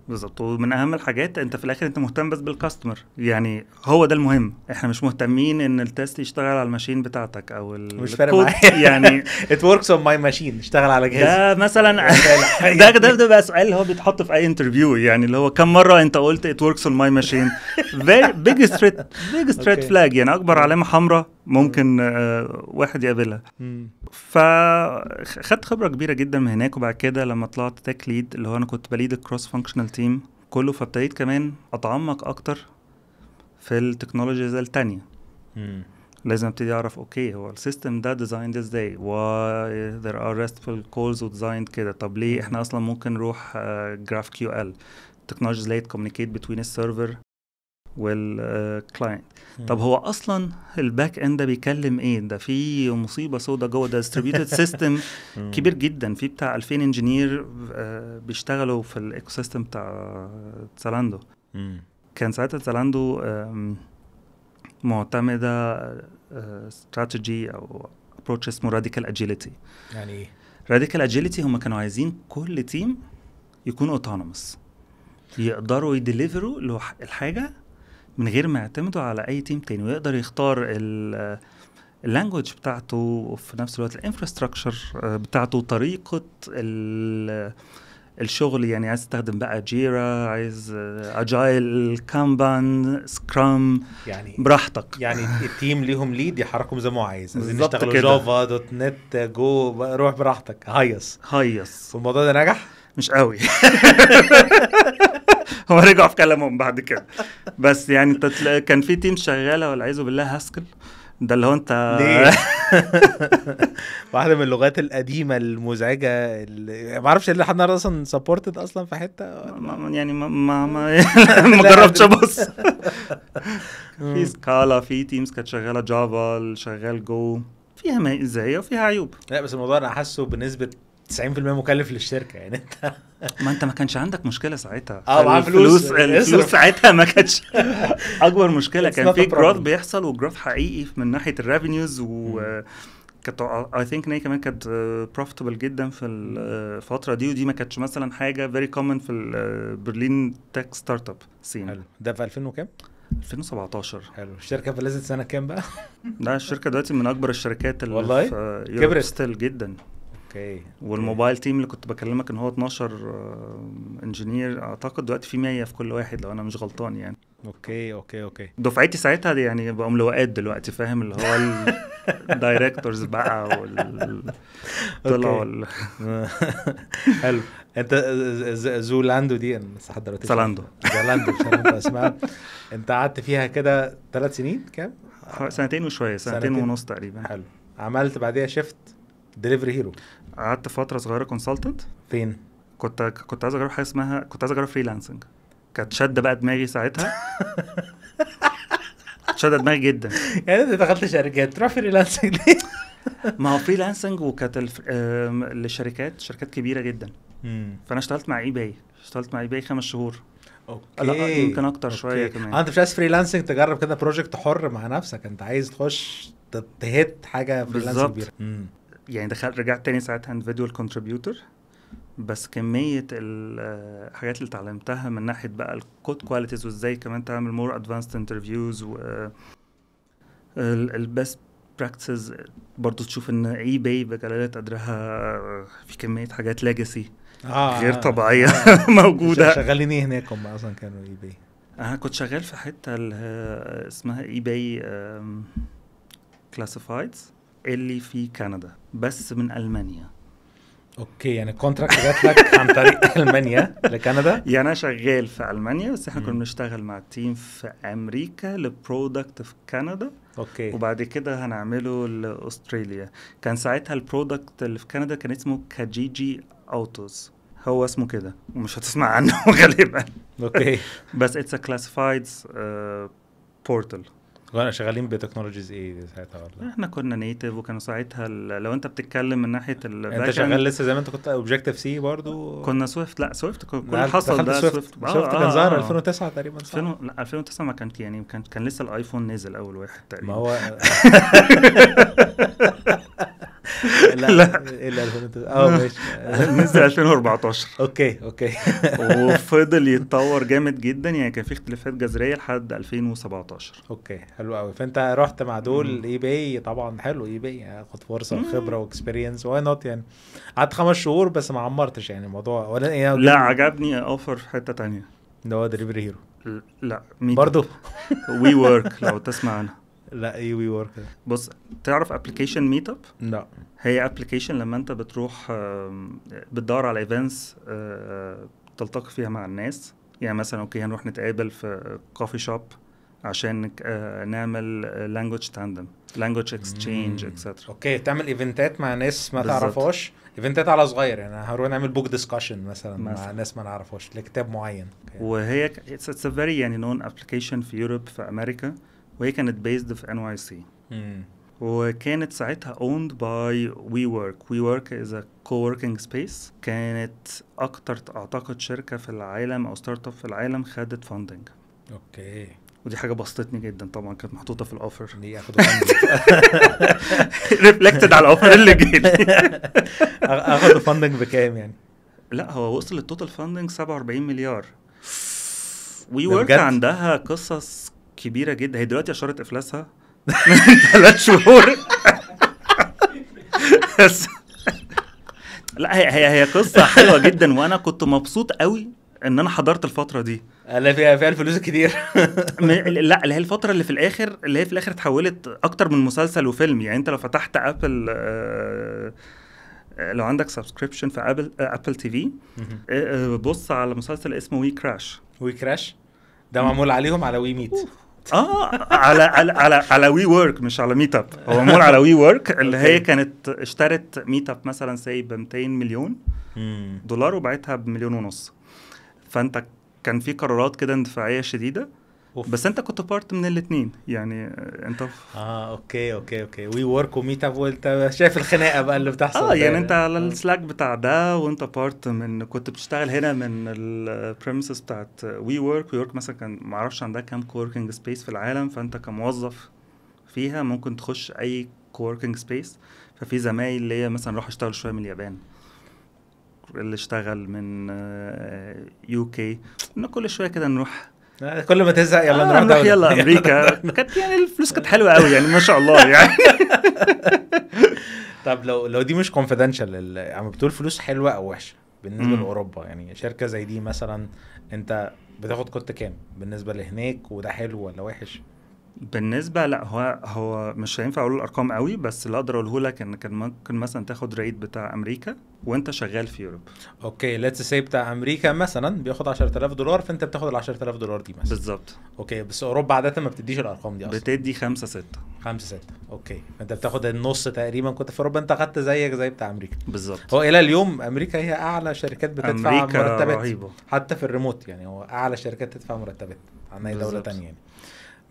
بالظبط ومن اهم الحاجات انت في الاخر انت مهتم بس بالكاستمر يعني هو ده المهم احنا مش مهتمين ان التست يشتغل على الماشين بتاعتك او مش فارق يعني ات وركس اون ماي ماشين اشتغل على جهاز ده مثلا ده ده ده بقى سؤال اللي هو بيتحط في اي انترفيو يعني اللي هو كم مره انت قلت ات وركس اون ماي ماشين بيج ستريت بيج ستريت فلاج يعني اكبر علامه حمراء ممكن آه، واحد يقابلها فخدت خبره كبيره جدا من هناك وبعد كده لما طلعت تاك ليد اللي هو انا كنت بليد الكروس فانكشنال تيم كله فابتديت كمان اتعمق اكتر في التكنولوجيز التانية لازم ابتدي اعرف اوكي هو السيستم ده ديزايند ازاي و ذير ار ريستفل كولز وديزايند كده طب ليه احنا اصلا ممكن نروح جراف كيو ال تكنولوجيز اللي هي تكومينيكيت بتوين السيرفر والكلاينت طب هو اصلا الباك اند ده بيكلم ايه ده في مصيبه سودا جوه ده ديستريبيوتد سيستم كبير جدا في بتاع 2000 انجينير آه، بيشتغلوا في الايكو سيستم بتاع تسالاندو كان ساعتها تسالاندو معتمده استراتيجي آه، او ابروتش اسمه راديكال اجيلتي يعني ايه راديكال اجيلتي هم كانوا عايزين كل تيم يكون اوتونوموس يقدروا يديليفروا الحاجه من غير ما يعتمدوا على اي تيم تاني ويقدر يختار اللانجوج بتاعته وفي نفس الوقت الانفراستراكشر آه، بتاعته طريقه الشغل يعني عايز تستخدم بقى جيرا عايز اجايل كامبان سكرام يعني براحتك يعني التيم ليهم ليد يحركهم زي ما هو عايز عايزين يشتغلوا جافا دوت نت جو روح براحتك هيص هيص الموضوع ده نجح مش قوي ورجعوا رجعوا في كلامهم بعد كده بس يعني انت كان في تيم شغاله والعياذ بالله هاسكل ده اللي هو انت ليه؟ واحده من اللغات القديمه المزعجه اللي ما اعرفش اللي حد اصلا سبورتد اصلا في حته ما يعني ما ما ما جربتش ابص في سكالا في تيمز كانت شغاله جافا شغال جو فيها مزايا وفيها عيوب لا بس الموضوع انا حاسه بنسبه 90% مكلف للشركه يعني انت ما انت ما كانش عندك مشكله ساعتها اه معاه فلوس الفلوس ساعتها ما كانتش اكبر مشكله كان في جروث بيحصل وجروث حقيقي من ناحيه الريفينيوز و كانت اي ثينك ان هي كمان كانت بروفيتبل آه، جدا في آه، الفتره دي ودي ما كانتش مثلا حاجه فيري كومن في البرلين تك ستارت اب سين حلو ده في 2000 وكام؟ 2017 حلو الشركه فلست سنه كام بقى؟ لا الشركه دلوقتي من اكبر الشركات اللي والله كبرت ستيل جدا اوكي والموبايل تيم اللي كنت بكلمك ان هو 12 انجينير اعتقد دلوقتي في 100 في كل واحد لو انا مش غلطان يعني اوكي اوكي اوكي دفعتي ساعتها دي يعني بقوا ملوقات دلوقتي فاهم اللي هو الدايركتورز بقى وال طلعوا حلو انت زولاندو دي انا لسه لحد دلوقتي زولاندو زولاندو اسمها انت قعدت فيها كده ثلاث سنين كام؟ سنتين وشويه سنتين, سنتين ونص تقريبا حلو عملت بعديها شيفت دليفري هيرو قعدت فتره صغيره كونسلتنت فين كنت كنت عايز اجرب حاجه اسمها كنت عايز اجرب فريلانسنج كانت شاده بقى دماغي ساعتها شاده دماغي جدا يعني انت دخلت شركات تروح فريلانسنج ليه؟ ما هو فريلانسنج وكانت الف... لشركات شركات كبيره جدا فانا اشتغلت مع اي باي اشتغلت مع اي باي خمس شهور اوكي لا يمكن اكتر شويه كمان آه، انت مش عايز فريلانسنج تجرب كده بروجكت حر مع نفسك انت عايز تخش تهت حاجه فريلانسنج كبيره يعني دخلت رجعت تاني ساعتها individual contributor بس كمية الحاجات آه، اللي اتعلمتها من ناحية بقى الكود كواليتيز وازاي كمان تعمل مور advanced انترفيوز و البيست براكتسز برضه تشوف ان اي باي بجلالة قدرها آه، في كمية حاجات ليجاسي آه غير آه، طبيعية آه موجودة شغالين ايه هناك هم اصلا كانوا اي باي انا كنت شغال في حتة اسمها اي باي كلاسيفايدز اللي في كندا بس من المانيا اوكي يعني الكونتراكت جات لك عن طريق المانيا لكندا يعني انا شغال في المانيا بس احنا كنا بنشتغل مع التيم في امريكا لبرودكت في كندا اوكي وبعد كده هنعمله لاستراليا كان ساعتها البرودكت اللي في كندا كان اسمه كاجيجي اوتوز هو اسمه كده ومش هتسمع عنه غالبا اوكي بس اتس ا كلاسيفايد بورتال شغالين بتكنولوجيز ايه ساعتها ولا احنا كنا نيتف وكان ساعتها لو انت بتتكلم من ناحيه الباك انت شغال لسه زي ما انت كنت اوبجيكتيف سي برضو كنا سويفت لا سويفت كل حصل ده سويفت سويفت, آه سويفت كان ظاهر آه 2009 تقريبا صح لا 2009 ما كانت يعني كان كان لسه الايفون نزل اول واحد تقريبا ما هو لا الا 2000 اه ماشي نزل 2014 اوكي اوكي وفضل يتطور جامد جدا يعني كان في اختلافات جذريه لحد 2017 اوكي حلو قوي فانت رحت مع دول اي باي طبعا حلو اي باي يعني خد فرصه وخبره واكسبيرينس واي نوت يعني قعدت خمس شهور بس ما عمرتش يعني الموضوع ولا يعني لا عجبني اوفر في حته تانية اللي هو دليفري هيرو لا برضه وي ورك لو تسمع عنها لا ايه وي ورك بص تعرف ابلكيشن ميت اب؟ لا هي ابلكيشن لما انت بتروح بتدور على ايفنتس آه، تلتقي فيها مع الناس يعني مثلا اوكي هنروح نتقابل في كوفي شوب عشان آه، نعمل لانجوج تاندم لانجوج اكسشينج اكسترا اوكي تعمل ايفنتات مع ناس ما بالزبط. تعرفهاش ايفنتات على صغير يعني هنروح نعمل بوك ديسكشن مثلا, مثلا مع ناس ما نعرفهاش لكتاب معين okay. وهي اتس ا فيري يعني نون ابلكيشن في يوروب في امريكا وهي كانت بيزد في ان واي سي وكانت ساعتها اوند باي وي ورك وي ورك از ا كووركينج سبيس كانت اكتر اعتقد شركه في العالم او ستارت اب في العالم خدت فاندنج اوكي ودي حاجه بسطتني جدا طبعا كانت محطوطه في الاوفر ليه فاندنج ريفلكتد على الاوفر اللي جاي اخدوا فاندنج بكام يعني لا هو وصل للتوتال فاندنج 47 مليار وي ورك عندها قصص كبيره جدا هي دلوقتي اشارت افلاسها ثلاث شهور لا هي هي هي قصه حلوه جدا وانا كنت مبسوط قوي ان انا حضرت الفتره دي لا فيها فيها الفلوس الكتير لا اللي هي الفتره اللي في الاخر اللي هي في الاخر اتحولت اكتر من مسلسل وفيلم يعني انت لو فتحت ابل آه, آه، لو عندك سبسكريبشن في ابل آه، ابل تي في آه، بص على مسلسل اسمه وي كراش وي كراش ده معمول عليهم على وي ميت اه على على على, على وي ورك مش على ميت اب هو مول على وي ورك اللي هي كانت اشترت ميت اب مثلا ساي ب 200 مليون دولار وبعتها بمليون ونص فانت كان في قرارات كده اندفاعيه شديده أوف. بس انت كنت بارت من الاثنين يعني انت ف... اه اوكي اوكي اوكي وي ورك وميت اب وانت شايف الخناقه بقى اللي بتحصل اه يعني انت على آه. السلاك بتاع ده وانت بارت من كنت بتشتغل هنا من البريمسز بتاعت وي ورك وي ورك مثلا كان ما اعرفش عندها كام كوركينج سبيس في العالم فانت كموظف فيها ممكن تخش اي كوركينج سبيس ففي زمايل اللي هي مثلا راح اشتغل شويه من اليابان اللي اشتغل من يو آه، كي كل شويه كده نروح كل ما تزهق يلا آه نروح يلا امريكا كانت يعني الفلوس كانت حلوه قوي يعني ما شاء الله يعني طب لو لو دي مش كونفيدنشال عم بتقول فلوس حلوه او وحشه بالنسبه مم. لاوروبا يعني شركه زي دي مثلا انت بتاخد كنت كام بالنسبه لهناك وده حلو ولا وحش بالنسبه لا هو هو مش هينفع اقول الارقام قوي بس اللي اقدر اقوله لك ان كان ممكن مثلا تاخد ريت بتاع امريكا وانت شغال في يوروب اوكي ليتس سي بتاع امريكا مثلا بياخد 10000 دولار فانت بتاخد ال 10000 دولار دي مثلا بالظبط اوكي بس اوروبا عاده ما بتديش الارقام دي اصلا بتدي 5 6 5 6 اوكي انت بتاخد النص تقريبا كنت في اوروبا انت خدت زيك زي بتاع امريكا بالظبط هو الى اليوم امريكا هي اعلى شركات بتدفع مرتبات رهيبة. حتى في الريموت يعني هو اعلى شركات تدفع مرتبات عن اي دوله ثانيه يعني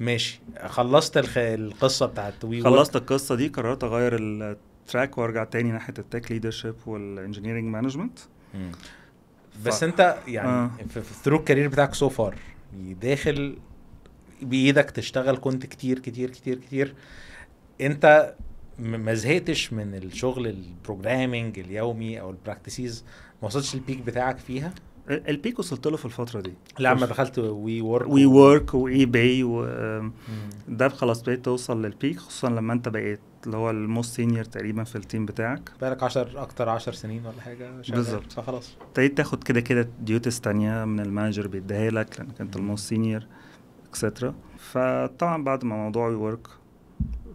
ماشي خلصت الخ... القصه بتاعت وي خلصت القصه دي قررت اغير التراك وارجع تاني ناحيه التك ليدرشيب والانجنيرنج مانجمنت بس ف... انت يعني آه. في ثرو الكارير بتاعك سو فار داخل بايدك تشتغل كنت كتير كتير كتير كتير انت ما زهقتش من الشغل البروجرامينج اليومي او البراكتسيز ما وصلتش البيك بتاعك فيها البيك وصلت له في الفتره دي لما دخلت وي وورك وي وورك واي باي ده خلاص بقيت توصل للبيك خصوصا لما انت بقيت اللي هو الموست سينيور تقريبا في التيم بتاعك بقالك 10 اكتر 10 سنين ولا حاجه بالظبط فخلاص ابتديت تاخد كده كده ديوتس تانية من المانجر بيديها لك لانك انت الموست سينيور اكسترا فطبعا بعد ما موضوع وي وورك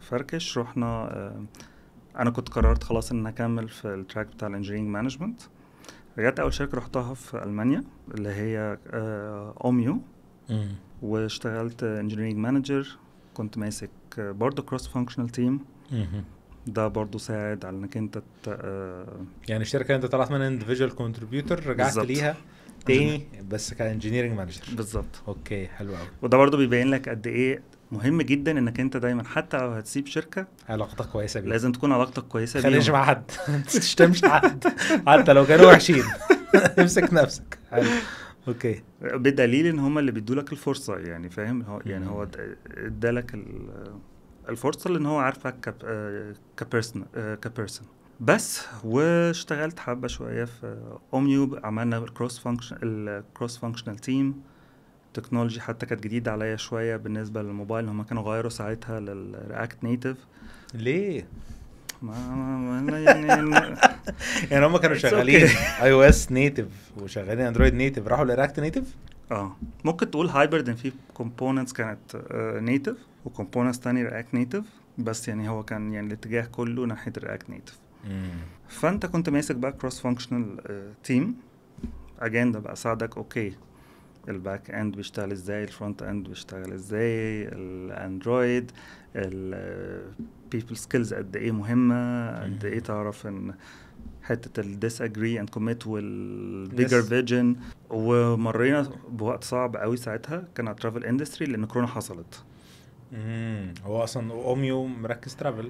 فركش رحنا انا كنت قررت خلاص ان اكمل في التراك بتاع الانجينيرنج مانجمنت رجعت اول شركه رحتها في المانيا اللي هي اوميو آه، واشتغلت انجينيرنج مانجر كنت ماسك برضه كروس فانكشنال تيم ده برضه ساعد على انك انت آه، يعني الشركه انت طلعت منها اندفيجوال كونتريبيوتور رجعت بالزبط. ليها تاني بس انجينيرنج مانجر بالظبط اوكي حلو قوي وده برضه بيبين لك قد ايه مهم جدا انك انت دايما حتى لو هتسيب شركه علاقتك كويسه بيهم لازم تكون علاقتك كويسه بيهم خليش مع حد ما تشتمش حد حتى لو كانوا وحشين امسك نفسك حلو اوكي بدليل ان هم اللي بيدوا لك الفرصه يعني فاهم هو يعني هو ادالك الفرصه لان هو عارفك كبيرسون آه، كبيرسون آه، بس واشتغلت حبه شويه في اوميو عملنا الكروس فانكشن الكروس فانكشنال تيم تكنولوجي حتى كانت جديده عليا شويه بالنسبه للموبايل هم كانوا غيروا ساعتها للرياكت نيتف ليه ما ما, ما يعني يعني هم كانوا شغالين اي او اس نيتف وشغالين اندرويد نيتف راحوا لرياكت نيتف اه ممكن تقول هايبرد ان في كومبوننتس كانت نيتف وكومبوننتس تاني رياكت نيتف بس يعني هو كان يعني الاتجاه كله ناحيه رياكت نيتف فانت كنت ماسك بقى كروس فانكشنال تيم اجنده بقى ساعدك اوكي الباك اند بيشتغل ازاي الفرونت اند بيشتغل ازاي الاندرويد البيبل سكيلز قد ايه مهمه قد ايه تعرف ان حته الديس اجري اند كوميت والبيجر فيجن ومرينا بوقت صعب قوي ساعتها كان على الترافل اندستري لان كورونا حصلت امم هو اصلا اوميو مركز ترافل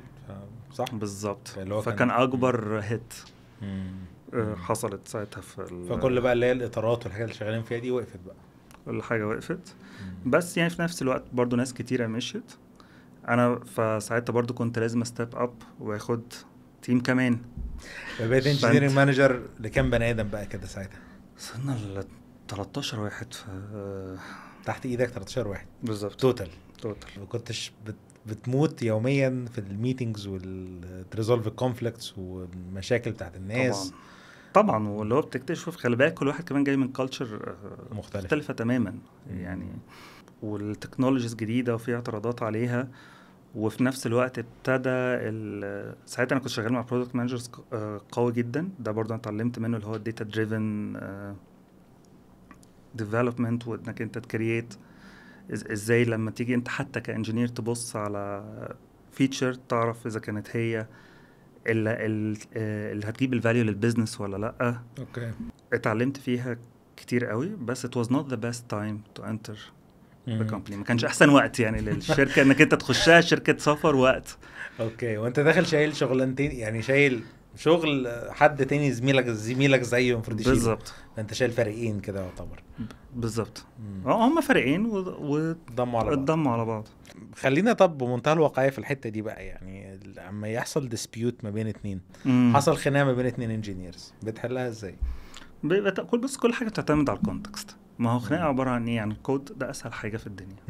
صح بالظبط فكان اكبر هيت مم. آه، حصلت ساعتها في فكل بقى اللي هي الاطارات والحاجات اللي شغالين فيها دي وقفت بقى كل حاجه وقفت بس يعني في نفس الوقت برضو ناس كتيره مشيت انا فساعتها برضو كنت لازم استيب اب واخد تيم كمان فبقيت انجينيرنج مانجر لكام بني ادم بقى كده ساعتها؟ وصلنا ل 13 واحد ف... تحت ايدك 13 واحد بالظبط توتال توتال ما كنتش بت... بتموت يوميا في الميتنجز والريزولف الكونفليكتس والمشاكل بتاعت الناس طبعا. طبعا واللي هو بتكتشف خلي بالك كل واحد كمان جاي من كالتشر آه، مختلف. مختلفه تماما يعني والتكنولوجيز جديده وفي اعتراضات عليها وفي نفس الوقت ابتدى آه، ساعتها انا كنت شغال مع برودكت مانجرز آه، قوي جدا ده برضه انا اتعلمت منه اللي هو الداتا دريفن ديفلوبمنت وانك انت تكريت ازاي لما تيجي انت حتى كانجينير تبص على فيتشر تعرف اذا كانت هي آه، اللي, هتجيب الفاليو للبيزنس ولا لا اوكي اتعلمت فيها كتير قوي بس it was not the best time to enter the company ما كانش احسن وقت يعني للشركه انك انت تخشها شركه سفر وقت اوكي وانت داخل شايل شغلانتين يعني شايل شغل حد تاني زميلك زميلك زيه المفروض يشيله بالظبط انت شايل فريقين كده يعتبر بالظبط اه، هم فريقين وضموا على بعض اتضموا على بعض خلينا طب بمنتهى الواقعيه في الحته دي بقى يعني لما يحصل ديسبيوت ما بين اتنين مم. حصل خناقه ما بين اتنين انجينيرز بتحلها ازاي؟ بيبقى كل بس كل حاجه بتعتمد على الكونتكست ما هو خناقه عباره عن ايه؟ يعني الكود ده اسهل حاجه في الدنيا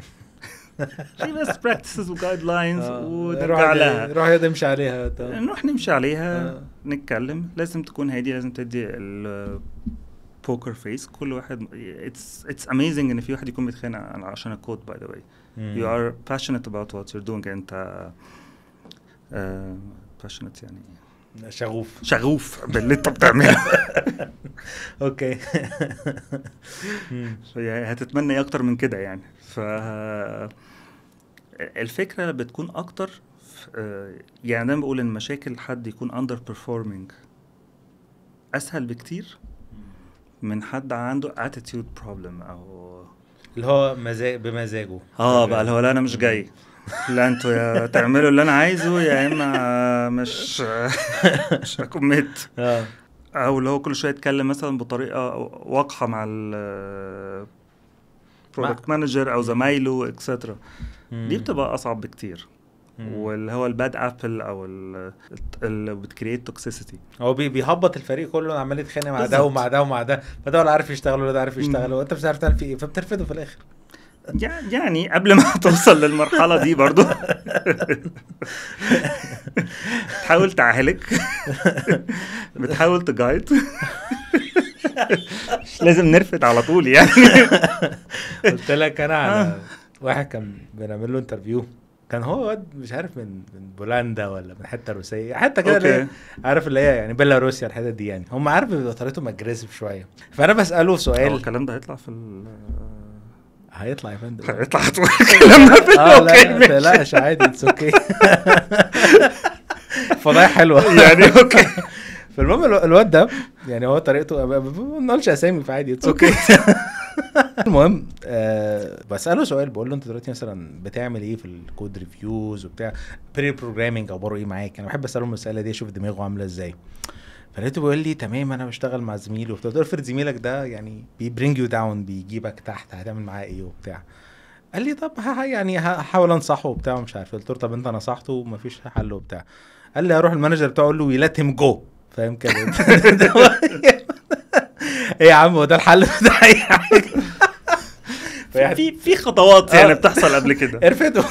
في بس براكتسز وجايد لاينز ونرجع لها نروح نمشي عليها نروح نمشي عليها نتكلم لازم تكون هادي لازم تدي البوكر فيس كل واحد اتس اتس اميزنج ان في واحد يكون بيتخانق عشان الكود باي ذا واي يو ار باشنت اباوت وات يور دوينج انت باشنت آه، يعني شغوف شغوف باللي انت بتعمله اوكي هتتمنى ايه اكتر من كده يعني ف الفكره بتكون اكتر يعني انا بقول ان مشاكل حد يكون اندر بيرفورمينج اسهل بكتير من حد عنده اتيتيود بروبلم او اللي هو مزاج بمزاجه اه بقى اللي هو لا انا مش جاي لا انتوا يا تعملوا اللي انا عايزه يا اما مش مش هكون آه. مت او اللي هو كل شويه يتكلم مثلا بطريقه واقحه مع برودكت مانجر او زمايله اكسترا دي بتبقى اصعب بكتير واللي هو الباد ابل او اللي بتكريت توكسيسيتي هو بيهبط الفريق كله عمال يتخانق مع ده ومع ده ومع ده فده ولا عارف يشتغل ولا ده عارف يشتغل وانت مش عارف تعمل فيه ايه فبترفضه في الاخر يعني قبل ما توصل للمرحلة دي برضو تحاول تعالج بتحاول تجايد مش لازم نرفد على طول يعني قلت لك انا على آه. واحد كان بنعمل له انترفيو كان هو واد مش عارف من من بولندا ولا من حته روسيه حتى كده عارف اللي هي يعني بيلاروسيا الحتت دي يعني هم عارف بيبقى طريقتهم اجريسيف شويه فانا بساله سؤال الكلام ده هيطلع في هيطلع يا فندم هيطلع هتقول الكلام آه، اوكي لا عادي اتس اوكي فضايح حلوه يعني اوكي فالمهم الواد ده يعني هو طريقته ما بنقولش اسامي فعادي اتس اوكي المهم آه بساله سؤال بقول له انت دلوقتي مثلا بتعمل ايه في الكود ريفيوز وبتاع بري بروجرامينج بره ايه معاك انا بحب اساله المساله دي اشوف دماغه عامله ازاي فلقيته بيقول لي تمام انا بشتغل مع زميلي وبتاع افرض زميلك ده يعني بيبرينج يو داون بيجيبك تحت هتعمل معاه ايه وبتاع قال لي طب ها يعني هحاول انصحه وبتاع ومش عارف إيه. قلت له طب انت نصحته ومفيش حل وبتاع قال لي هروح المانجر بتاعه اقول له وي هيم جو فاهم كده ايه يا عم هو ده الحل بتاعي في يعني في, في خطوات يعني آه. بتحصل قبل كده عرفته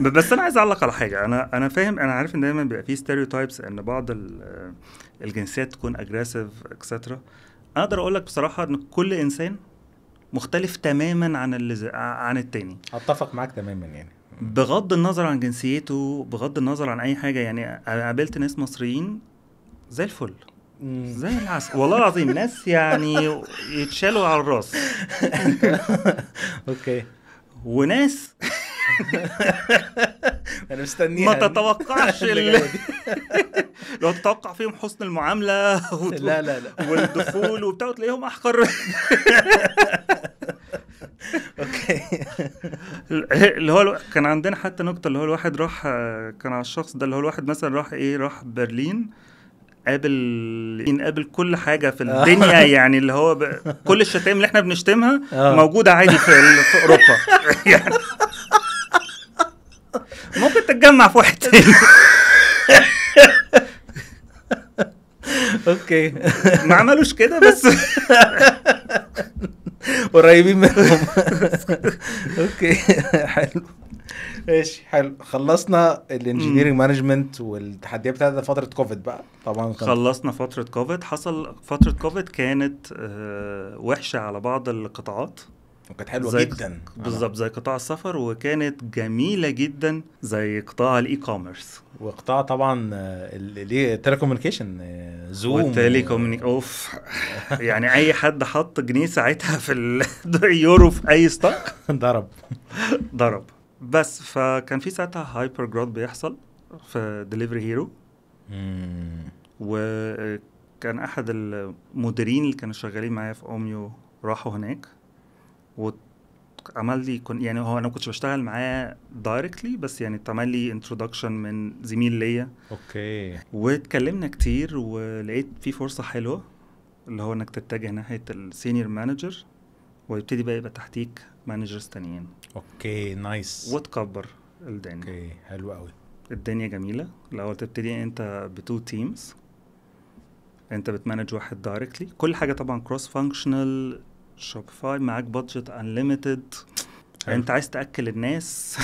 بس انا عايز اعلق على حاجه انا انا فاهم انا عارف ان دايما بيبقى في ستيريوتايبس ان بعض الجنسيات تكون اجريسيف اكسترا اقدر اقول لك بصراحه ان كل انسان مختلف تماما عن اللي عن التاني اتفق معاك تماما يعني بغض النظر عن جنسيته بغض النظر عن اي حاجه يعني قابلت ناس مصريين زي الفل زي العسل والله العظيم ناس يعني يتشالوا على الراس اوكي وناس انا مستنيها ما تتوقعش لو تتوقع فيهم حسن المعامله لا لا لا والدخول وبتاع تلاقيهم احقر اوكي اللي هو كان عندنا حتى نقطه اللي هو الواحد راح كان على الشخص ده اللي هو الواحد مثلا راح ايه راح برلين قابل قابل كل حاجه في آه. الدنيا يعني اللي هو ب... كل الشتائم اللي احنا بنشتمها آه. موجوده عادي في, ال... في اوروبا يعني ممكن تتجمع في واحد اوكي ما عملوش كده بس قريبين منهم اوكي حلو ماشي حلو خلصنا الانجنييرنج مانجمنت والتحديات بتاعتنا فتره كوفيد بقى طبعا خلصنا فتره كوفيد حصل فتره كوفيد كانت آه، وحشه على بعض القطاعات وكانت حلوه جدا بالظبط زي قطاع السفر وكانت جميله جدا زي قطاع الاي كوميرس وقطاع طبعا ليه التليكوميونيكيشن زوم والتليكومينيك اوف يعني اي حد حط جنيه ساعتها في اليورو في اي ستاك ضرب ضرب بس فكان في ساعتها هايبر جروث بيحصل في دليفري هيرو وكان احد المديرين اللي كانوا شغالين معايا في اوميو راحوا هناك وعمل لي كن يعني هو انا ما كنتش بشتغل معاه دايركتلي بس يعني اتعمل لي انتروداكشن من زميل ليا اوكي واتكلمنا كتير ولقيت في فرصه حلوه اللي هو انك تتجه ناحيه السينيور مانجر ويبتدي بقى يبقى تحتيك مانجرز تانيين اوكي نايس وتكبر الدنيا اوكي حلو قوي الدنيا جميله الاول تبتدي انت بتو تيمز انت بتمانج واحد دايركتلي كل حاجه طبعا كروس فانكشنال شوبيفاي معاك بادجت انليمتد انت عايز تاكل الناس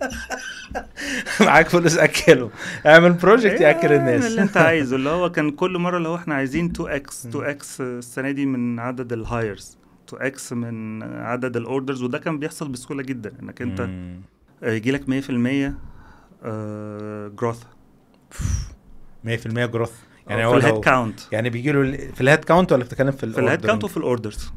معاك فلوس اكله اعمل بروجكت ياكل الناس اللي انت عايزه اللي هو كان كل مره اللي هو احنا عايزين 2 اكس 2 اكس السنه دي من عدد الهايرز تو اكس من عدد الاوردرز وده كان بيحصل بسهوله جدا انك انت آه، يجي لك 100% جروث 100% جروث يعني هو في الهيد كاونت يعني بيجي له في الهيد كاونت ولا بتتكلم في في الهيد كاونت وفي الاوردرز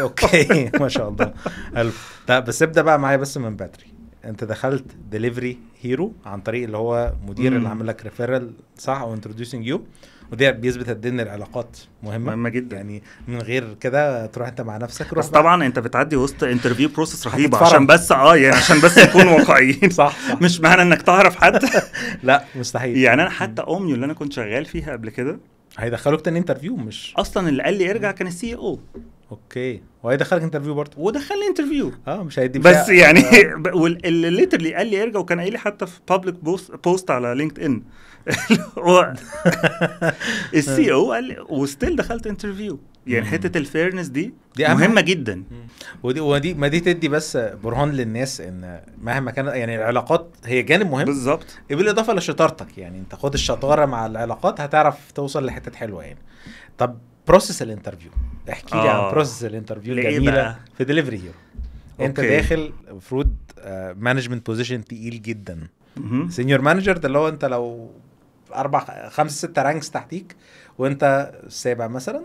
اوكي ما شاء الله الف طب بس ابدا بقى معايا بس من بدري انت دخلت ديليفري هيرو عن طريق اللي هو مدير اللي عامل لك ريفيرال صح او انتروديوسنج يو وده بيثبت قد ايه ان العلاقات مهمه مهمه جدا يعني من غير كده تروح انت مع نفسك روح بس بقى. طبعا انت بتعدي وسط انترفيو بروسس رهيبه عشان بس اه يعني عشان بس نكون واقعيين صح, صح مش معنى انك تعرف حد لا مستحيل يعني انا حتى اوميو اللي انا كنت شغال فيها قبل كده هيدخلوك تاني انترفيو مش اصلا اللي قال لي ارجع كان السي او e اوكي وهيدخلك انترفيو برضه ودخلني انترفيو اه مش هيدي بس يعني آه. واللي قال لي ارجع وكان قايل لي حتى في بابليك بوست على لينكد ان السي او قال وستيل دخلت انترفيو يعني حته الفيرنس دي, دي مهمه جدا ودي ودي ما دي تدي بس برهان للناس ان مهما كان يعني العلاقات هي جانب مهم بالظبط بالاضافه لشطارتك يعني انت خد الشطاره مع العلاقات هتعرف توصل لحتت حلوه يعني طب بروسيس الانترفيو احكي لي عن بروسيس آه. الانترفيو الجميله في دليفري هيرو انت أوكي. داخل المفروض مانجمنت بوزيشن تقيل جدا سينيور مانجر ده اللي هو انت لو اربع خمس ست رانكس تحتيك وانت السابع مثلا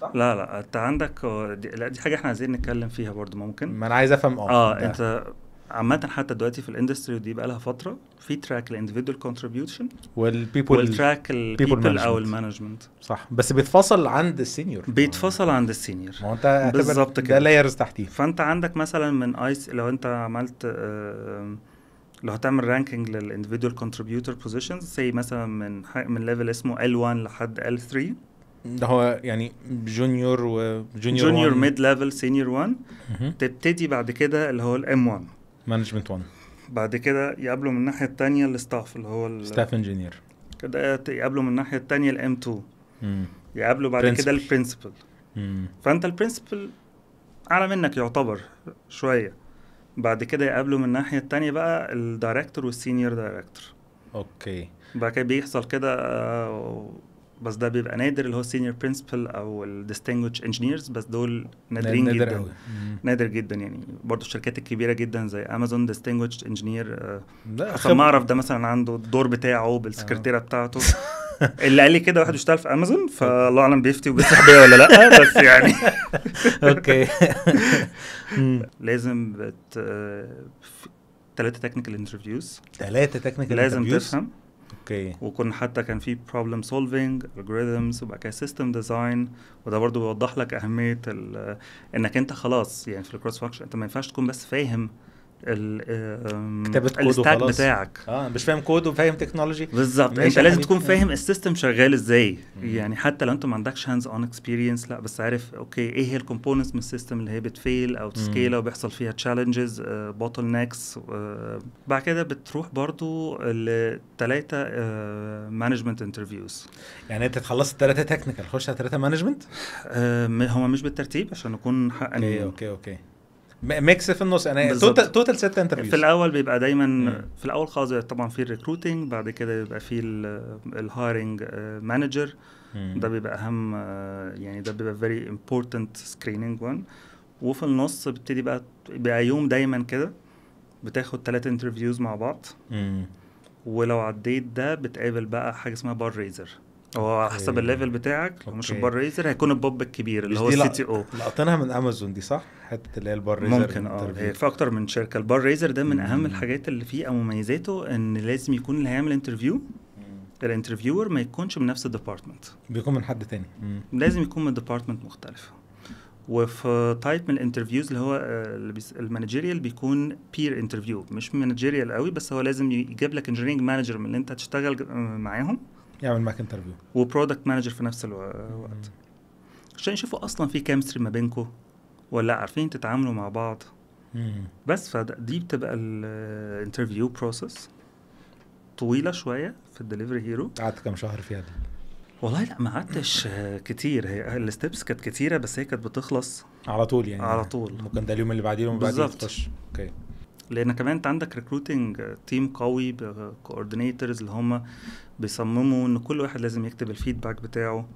صح؟ لا لا انت عندك دي لا دي حاجه احنا عايزين نتكلم فيها برضو ممكن ما انا عايز افهم اه اه انت عامة حتى دلوقتي في الاندستري ودي بقى لها فترة في تراك الاندفيدوال كونتريبيوشن والبيبول والتراك البيبول او المانجمنت صح بس بيتفصل عند السينيور بيتفصل عند السينيور ما هو انت بالظبط كده ده لايرز تحتيه فانت عندك مثلا من ايس لو انت عملت آه لو هتعمل رانكينج للاندفيدوال كونتريبيوتور بوزيشنز سي مثلا من من ليفل اسمه L1 لحد L3 ده هو يعني جونيور وجونيور جونيور ميد ليفل سينيور 1 تبتدي بعد كده اللي هو الام 1 مانجمنت 1 بعد كده يقابله من الناحيه الثانيه الستاف اللي هو ستاف انجينير كده يقابله من الناحيه الثانيه الام 2 يقابله بعد principal. كده البرنسبل فانت البرنسبل اعلى منك يعتبر شويه بعد كده يقابله من الناحيه التانية بقى الدايركتور والسينيور دايركتور اوكي بعد كده بيحصل كده آه، بس ده بيبقى نادر اللي هو السينيور برنسبل او الديستنجوش انجينيرز بس دول نادرين نادر جدا قوي. نادر جدا يعني برضه الشركات الكبيره جدا زي امازون ديستنجوش انجينير حسب ما اعرف ده مثلا عنده الدور بتاعه بالسكرتيره آه. بتاعته اللي قال لي كده واحد بيشتغل في امازون فالله اعلم بيفتي وبيسرح بيا ولا لا بس يعني اوكي لازم بت ثلاثه تكنيكال انترفيوز ثلاثه تكنيكال لازم تفهم اوكي وكنا حتى كان في بروبلم سولفنج algorithms وبعد كده سيستم ديزاين وده برضو بيوضح لك اهميه انك انت خلاص يعني في الكروس فانكشن انت ما ينفعش تكون بس فاهم كتابه كود الستاك بتاعك اه مش فاهم كود وفاهم تكنولوجي بالظبط انت يعني لازم تكون فاهم السيستم شغال ازاي مم. يعني حتى لو انت ما عندكش هاندز اون اكسبيرينس لا بس عارف اوكي ايه هي الكومبوننتس من السيستم اللي هي بتفيل او تسكيل او بيحصل فيها تشالنجز بوتل نكس بعد كده بتروح برضو لثلاثه مانجمنت انترفيوز يعني انت تخلص الثلاثه تكنيكال خش على ثلاثه مانجمنت آه هما مش بالترتيب عشان نكون حقانيين يعني اوكي اوكي اوكي ميكس في النص انا توتال توتال ست انترفيوز في الاول بيبقى دايما مم. في الاول خالص طبعا في الريكروتنج بعد كده بيبقى في الهايرنج آه، مانجر ده بيبقى اهم آه، يعني ده بيبقى فيري امبورتنت سكريننج وان وفي النص بتبتدي بقى بقى يوم دايما كده بتاخد ثلاث انترفيوز مع بعض مم. ولو عديت ده بتقابل بقى حاجه اسمها بار ريزر هو حسب الليفل بتاعك لو مش البار ريزر هيكون البوب الكبير اللي هو السي تي او لقطناها من امازون دي صح؟ حته اللي هي البار ريزر ممكن اه في اكتر من شركه البار ريزر ده من اهم الحاجات اللي فيه او مميزاته ان لازم يكون اللي هيعمل انترفيو الانترفيور ما يكونش من نفس الديبارتمنت بيكون من حد تاني مم. لازم يكون من ديبارتمنت مختلفه وفي تايب من الانترفيوز اللي هو آه، المانجيريال بيكون بير انترفيو مش مانجيريال قوي بس هو لازم يجيب لك انجيرنج مانجر من اللي انت هتشتغل آه، معاهم يعمل معاك انترفيو وبرودكت مانجر في نفس الوقت عشان يشوفوا اصلا في كيمستري ما بينكم ولا عارفين تتعاملوا مع بعض مم. بس فدي بتبقى الانترفيو بروسس طويله شويه في الدليفري هيرو قعدت كام شهر فيها دي والله لا ما قعدتش كتير هي الستبس كانت كتيره بس هي كانت بتخلص على طول يعني على طول ممكن ده اليوم اللي بعديه اليوم اللي بعديه اوكي لان كمان انت عندك ريكروتنج تيم قوي بكوردينيتورز اللي هم بيصمموا ان كل واحد لازم يكتب الفيدباك بتاعه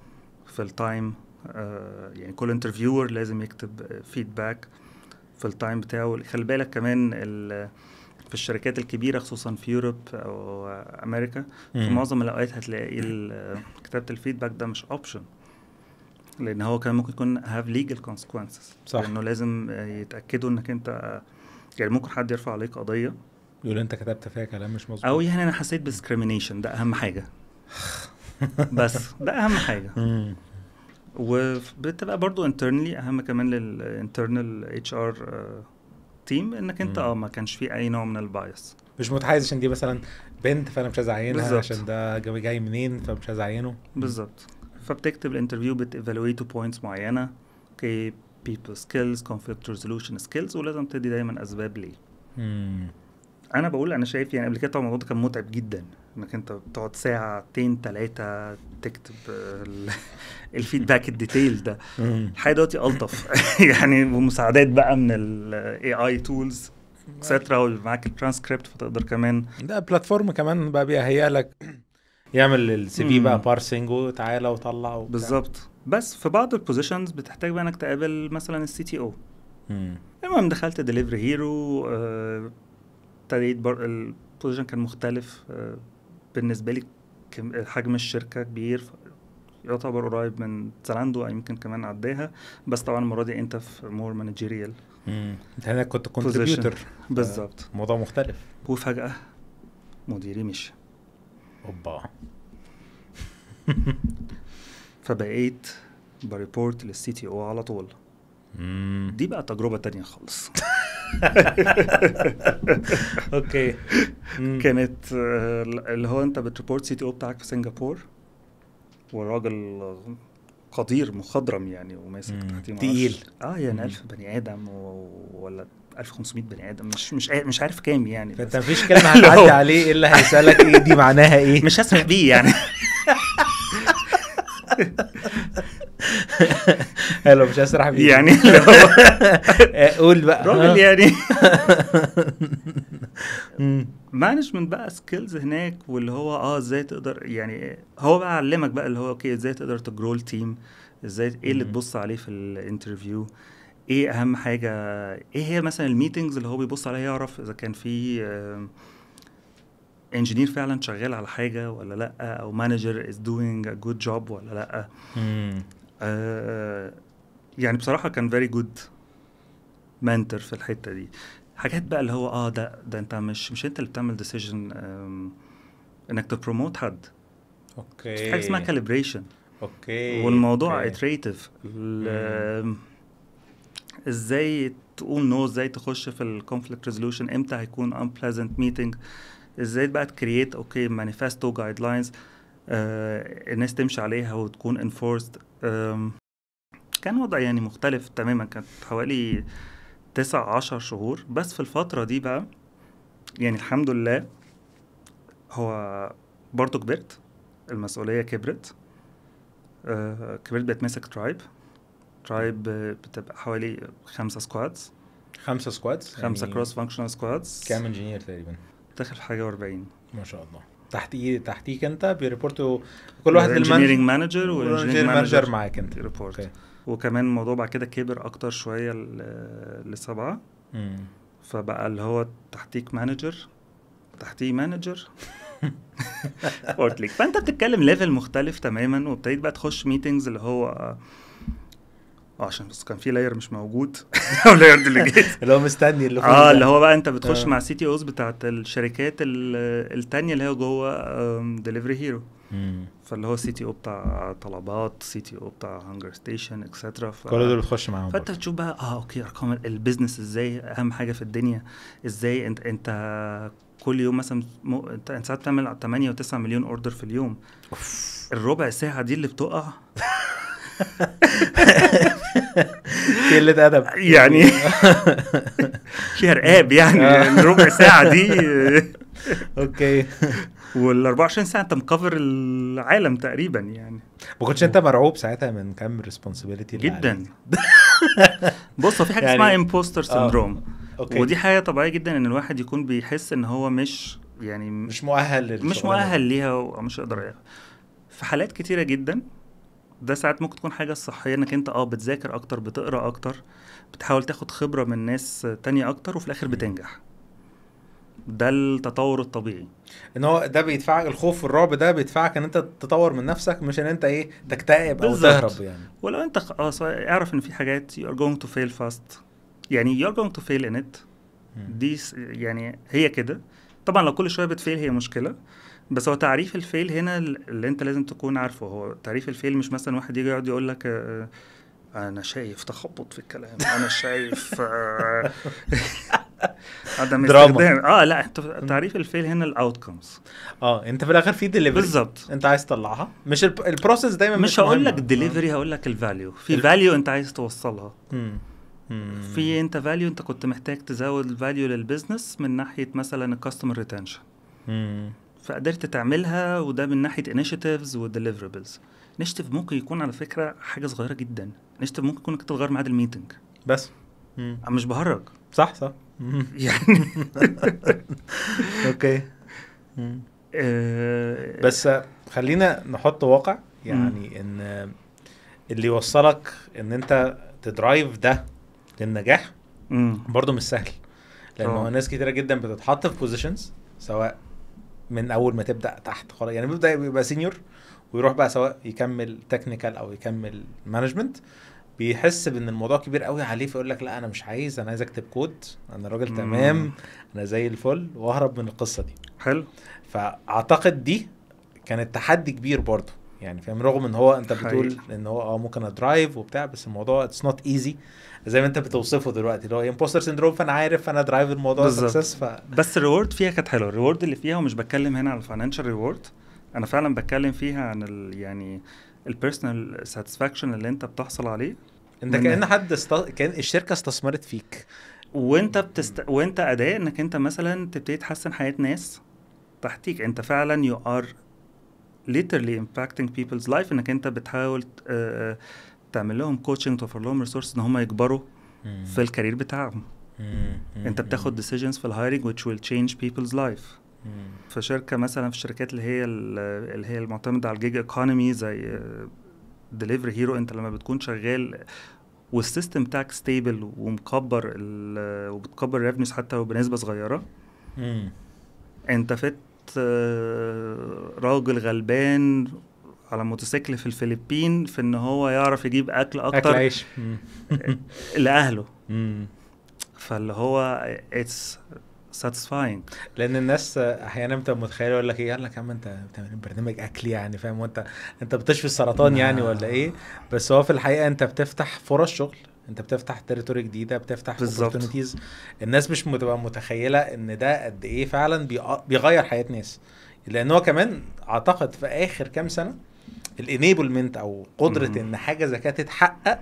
في التايم آه يعني كل انترفيور لازم يكتب فيدباك في التايم بتاعه خلي بالك كمان في الشركات الكبيره خصوصا في يوروب او امريكا في معظم الاوقات هتلاقي كتابه الفيدباك ده مش اوبشن لان هو كان ممكن يكون هاف ليجل كونسيكونسز صح لانه لازم يتاكدوا انك انت يعني ممكن حد يرفع عليك قضيه يقول انت كتبت فيها كلام مش مظبوط او يعني انا حسيت بديسكريميشن ده اهم حاجه بس ده اهم حاجه وبتبقى برضو انترنلي اهم كمان للانترنال اتش ار تيم انك انت اه ما كانش في اي نوع من البايس مش متحيز عشان دي مثلا بنت فانا مش عايز اعينها عشان ده جاي منين فمش عايز اعينه بالظبط فبتكتب الانترفيو بتيفالويتو بوينتس معينه اوكي بيبل سكيلز كونفليكت ريزولوشن سكيلز ولازم تدي دايما اسباب ليه انا بقول انا شايف يعني قبل كده طبعا الموضوع كان متعب جدا انك انت بتقعد ساعتين ثلاثه تكتب الفيدباك الديتيل ده الحياه دلوقتي الطف يعني بمساعدات بقى من الاي اي تولز اكسترا ومعاك الترانسكريبت فتقدر كمان ده بلاتفورم كمان بقى بيهيأ لك يعمل السي في بقى بارسنج وتعالى وطلع بالظبط بس في بعض البوزيشنز بتحتاج بقى انك تقابل مثلا السي تي او المهم دخلت ديليفري هيرو آه، ابتديت بر... البوزيشن كان مختلف آه، بالنسبه لي حجم الشركه كبير يعتبر قريب من يعني يمكن كمان عداها بس طبعا المره دي انت في مور مانجيريال انت هناك كنت كونتريبيوتر آه، بالظبط موضوع مختلف وفجاه مديري مشي اوبا فبقيت بريبورت للسي تي او على طول دي بقى تجربه تانية خالص اوكي كانت mm. uh, اللي هو انت بتريبورت سي تي او بتاعك في سنغافور وراجل قدير مخضرم يعني وماسك تحتيه تقيل اه يعني 1000 بني ادم ولا 1500 بني ادم مش مش مش عارف كام يعني فانت مفيش كلمه هتعدي عليه الا هيسالك ايه دي معناها ايه مش هسمح بيه يعني حلو مش هسرح بيه يعني قول بقى راجل يعني مانجمنت بقى سكيلز هناك واللي هو اه ازاي تقدر يعني هو بقى علمك بقى اللي هو اوكي ازاي تقدر تجرو التيم ازاي ايه اللي تبص عليه في الانترفيو ايه اهم حاجه ايه هي مثلا الميتنجز اللي هو بيبص عليها يعرف اذا كان في انجينير فعلا شغال على حاجه ولا لا او مانجر از دوينج ا جود جوب ولا لا آه، يعني بصراحه كان فيري جود منتور في الحته دي حاجات بقى اللي هو اه ده ده انت مش مش انت اللي بتعمل ديسيجن انك تبروموت حد اوكي في حاجه اسمها كاليبريشن اوكي والموضوع اتريتيف ازاي تقول نو ازاي تخش في الكونفليكت ريزولوشن امتى هيكون unpleasant ميتنج ازاي بقى تكريت اوكي مانيفستو جايد لاينز آه، الناس تمشي عليها وتكون انفورست كان وضع يعني مختلف تماما كانت حوالي تسع عشر شهور بس في الفترة دي بقى يعني الحمد لله هو برضه كبرت المسؤولية كبرت آه، كبرت بقيت ماسك ترايب ترايب بتبقى حوالي خمسة سكوادز خمسة سكوادز خمسة كروس فانكشنال سكوادز كام انجينير تقريبا داخل حاجة ما شاء الله تحت تحتيك انت بيريبورتوا كل واحد الانجينيرنج مانجر والانجينيرنج مانجر معاك انت okay. وكمان الموضوع بعد كده كبر اكتر شويه لسبعه مم. فبقى اللي هو تحتيك مانجر تحتيه مانجر فانت بتتكلم ليفل مختلف تماما وابتديت بقى تخش ميتنجز اللي هو اه عشان بس كان في لاير مش موجود او لاير ديليجيت اللي هو مستني اللي اه اللي هو بقى انت بتخش آه. مع سي تي اوز بتاعت الشركات الثانيه اللي هي جوه دليفري هيرو فاللي هو سي تي او بتاع طلبات سي تي او بتاع هانجر ستيشن اكسترا ف... كل دول بتخش معاهم فانت بتشوف بقى اه اوكي ارقام البيزنس ازاي اهم حاجه في الدنيا ازاي انت انت كل يوم مثلا مو... انت ساعات بتعمل 8 و9 مليون اوردر في اليوم أوف. الربع ساعه دي اللي بتقع قلة أدب يعني فيها رقاب يعني،, آه. يعني ربع ساعة دي اوكي وال 24 ساعه انت مكفر العالم تقريبا يعني ما كنتش انت مرعوب ساعتها من كام ريسبونسبيلتي جدا بص في حاجه يعني اسمها امبوستر آه. سندروم أوكي. ودي حاجه طبيعيه جدا ان الواحد يكون بيحس ان هو مش يعني مش مؤهل مش مؤهل ليها ومش يقدر في حالات كتيره جدا ده ساعات ممكن تكون حاجه صحيه انك انت اه بتذاكر اكتر بتقرا اكتر بتحاول تاخد خبره من ناس تانية اكتر وفي الاخر بتنجح ده التطور الطبيعي ان هو ده بيدفعك الخوف والرعب ده بيدفعك ان انت تطور من نفسك مش ان انت ايه تكتئب او تهرب يعني ولو انت خلاص آه اعرف ان في حاجات you are going to fail fast يعني you are going to fail in it دي يعني هي كده طبعا لو كل شويه بتفيل هي مشكله بس هو تعريف الفيل هنا اللي انت لازم تكون عارفه هو تعريف الفيل مش مثلا واحد يجي يقعد يقول لك آه، آه، انا شايف تخبط في الكلام انا شايف عدم آه، استخدام اه لا تعريف الفيل هنا الاوتكمز اه انت في الاخر في ديليفري بالظبط انت عايز تطلعها مش البروسيس دايما مش, هقول لك ديليفري هقول لك الفاليو في فاليو انت عايز توصلها في انت فاليو انت كنت محتاج تزود الفاليو للبيزنس من ناحيه مثلا الكاستمر ريتنشن فقدرت تعملها وده من ناحيه انيشيتيفز وديليفربلز انيشيتيف ممكن يكون على فكره حاجه صغيره جدا انيشيتيف ممكن يكون انت تغير ميعاد الميتنج بس مم. مش بهرج صح صح يعني اوكي آه، بس خلينا نحط واقع يعني ان اللي يوصلك ان انت تدرايف ده للنجاح برضه مش سهل لان آه. ناس كتيره جدا بتتحط في بوزيشنز سواء من اول ما تبدا تحت خلاص يعني بيبدا يبقى سينيور ويروح بقى سواء يكمل تكنيكال او يكمل مانجمنت بيحس بان الموضوع كبير قوي عليه فيقول لك لا انا مش عايز انا عايز اكتب كود انا راجل تمام انا زي الفل واهرب من القصه دي حلو فاعتقد دي كانت تحدي كبير برضه يعني فاهم رغم ان هو انت بتقول ان هو اه ممكن ادرايف وبتاع بس الموضوع اتس نوت ايزي زي ما انت بتوصفه دلوقتي اللي هو امبوستر سندروم فانا عارف انا درايف الموضوع سكسس ف بس الريورد فيها كانت حلوه الريورد اللي فيها ومش بتكلم هنا على الفاينانشال ريورد انا فعلا بتكلم فيها عن ال يعني البيرسونال ساتسفاكشن اللي انت بتحصل عليه انت كان حد است... كان الشركه استثمرت فيك وانت بتست... وانت اداء انك انت مثلا تبتدي تحسن حياه ناس تحتيك انت فعلا يو ار literally impacting people's life انك انت بتحاول آه، آه، تعمل لهم كوتشنج توفر لهم ريسورس ان هم يكبروا في الكارير بتاعهم انت بتاخد decisions في الهايرنج which will change people's life في شركه مثلا في الشركات اللي هي اللي هي المعتمده على الجيج ايكونومي زي ديليفري آه، هيرو انت لما بتكون شغال والسيستم بتاعك ستيبل ومكبر وبتكبر ريفنيوز حتى لو بنسبه صغيره انت فت آه، راجل غلبان على موتوسيكل في الفلبين في ان هو يعرف يجيب اكل اكتر اكل عيش لاهله فاللي هو اتس ساتسفاينج لان الناس احيانا انت متخيل يقول لك ايه يلا يا عم انت بتعمل برنامج اكل يعني فاهم وانت انت بتشفي السرطان يعني ولا ايه بس هو في الحقيقه انت بتفتح فرص شغل انت بتفتح تريتوري جديده بتفتح اوبورتونيتيز الناس مش بتبقى متخيله ان ده قد ايه فعلا بيغير حياه ناس لان هو كمان اعتقد في اخر كام سنه الانيبلمنت او قدره ان حاجه زي كده تتحقق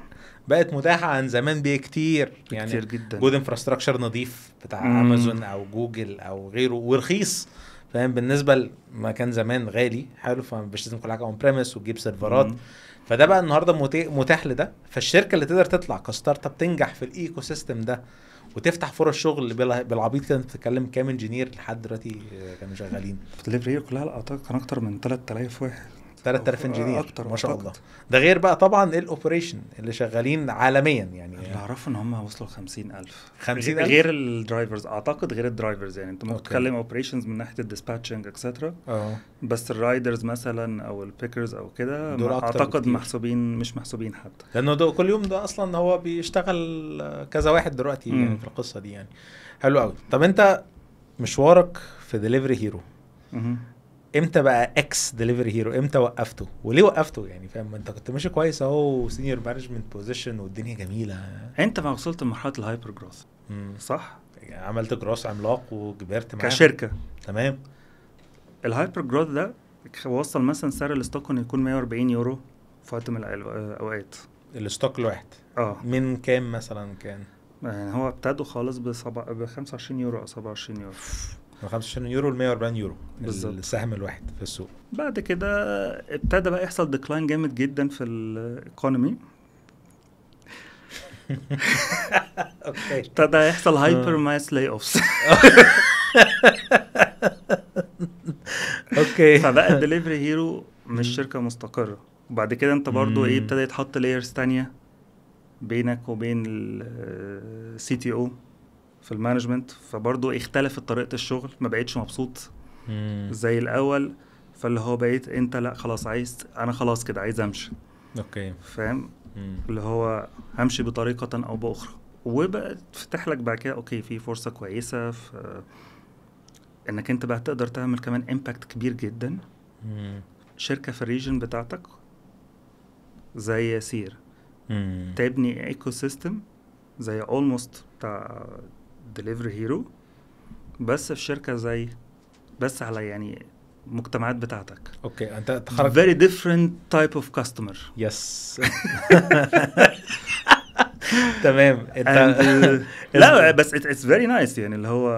بقت متاحه عن زمان بكتير يعني كتير جدا جود انفراستراكشر نظيف بتاع مم. امازون او جوجل او غيره ورخيص فاهم بالنسبه لما كان زمان غالي حلو فمش لازم كل حاجه اون بريمس وتجيب سيرفرات مم. فده بقى النهارده متاح لده فالشركه اللي تقدر تطلع كستارت اب تنجح في الايكو سيستم ده وتفتح فرص شغل بالعبيط كده انت بتتكلم كام انجينير لحد دلوقتي كانوا شغالين في كلها اعتقد كان اكتر من 3000 واحد 3000 انجينير اكتر ما شاء الله ده غير بقى طبعا الاوبريشن اللي شغالين عالميا يعني اللي اعرفه ان هم وصلوا 50000 50000 غير الدرايفرز اعتقد غير الدرايفرز يعني انت ممكن تتكلم اوبريشنز من ناحيه الديسباتشنج اكسترا اه بس الرايدرز مثلا او البيكرز او كده اعتقد بكتير. محسوبين مش محسوبين حتى لانه ده كل يوم ده اصلا هو بيشتغل كذا واحد دلوقتي يعني في القصه دي يعني حلو قوي طب انت مشوارك في دليفري هيرو مم. امتى بقى اكس دليفري هيرو امتى وقفته وليه وقفته يعني فاهم انت كنت ماشي كويس اهو سينيور مانجمنت بوزيشن والدنيا جميله انت ما وصلت لمرحله الهايبر جروث صح يعني عملت جروث عملاق وكبرت معاك كشركه تمام الهايبر جروث ده وصل مثلا سعر الاستوك انه يكون 140 يورو في وقت من الاوقات الاستوك الواحد اه من كام مثلا كان يعني هو ابتدوا خالص ب 25 يورو او 27 يورو من 25 يورو ل 140 يورو بالظبط السهم الواحد في السوق بعد كده ابتدى بقى يحصل ديكلاين جامد جدا في الايكونومي ابتدى يحصل هايبر ماس لاي اوفس اوكي فبقى الدليفري هيرو مش شركه مستقره وبعد كده انت برضو ايه ابتدى يتحط لايرز تانية بينك وبين السي تي او آه، في المانجمنت فبرضه اختلفت طريقه الشغل ما بقتش مبسوط مم. زي الاول فاللي هو بقيت انت لا خلاص عايز انا خلاص كده عايز امشي اوكي فاهم اللي هو همشي بطريقه او باخرى وبتفتح تفتح لك بعد كده اوكي في فرصه كويسه في انك انت بقى تقدر تعمل كمان امباكت كبير جدا مم. شركه في الريجن بتاعتك زي سير تبني ايكو سيستم زي اولموست بتاع ديليفري هيرو بس في شركه زي بس على يعني مجتمعات بتاعتك اوكي انت تخرج فيري ديفرنت تايب اوف كاستمر يس تمام انت uh, لا بس اتس فيري نايس يعني اللي هو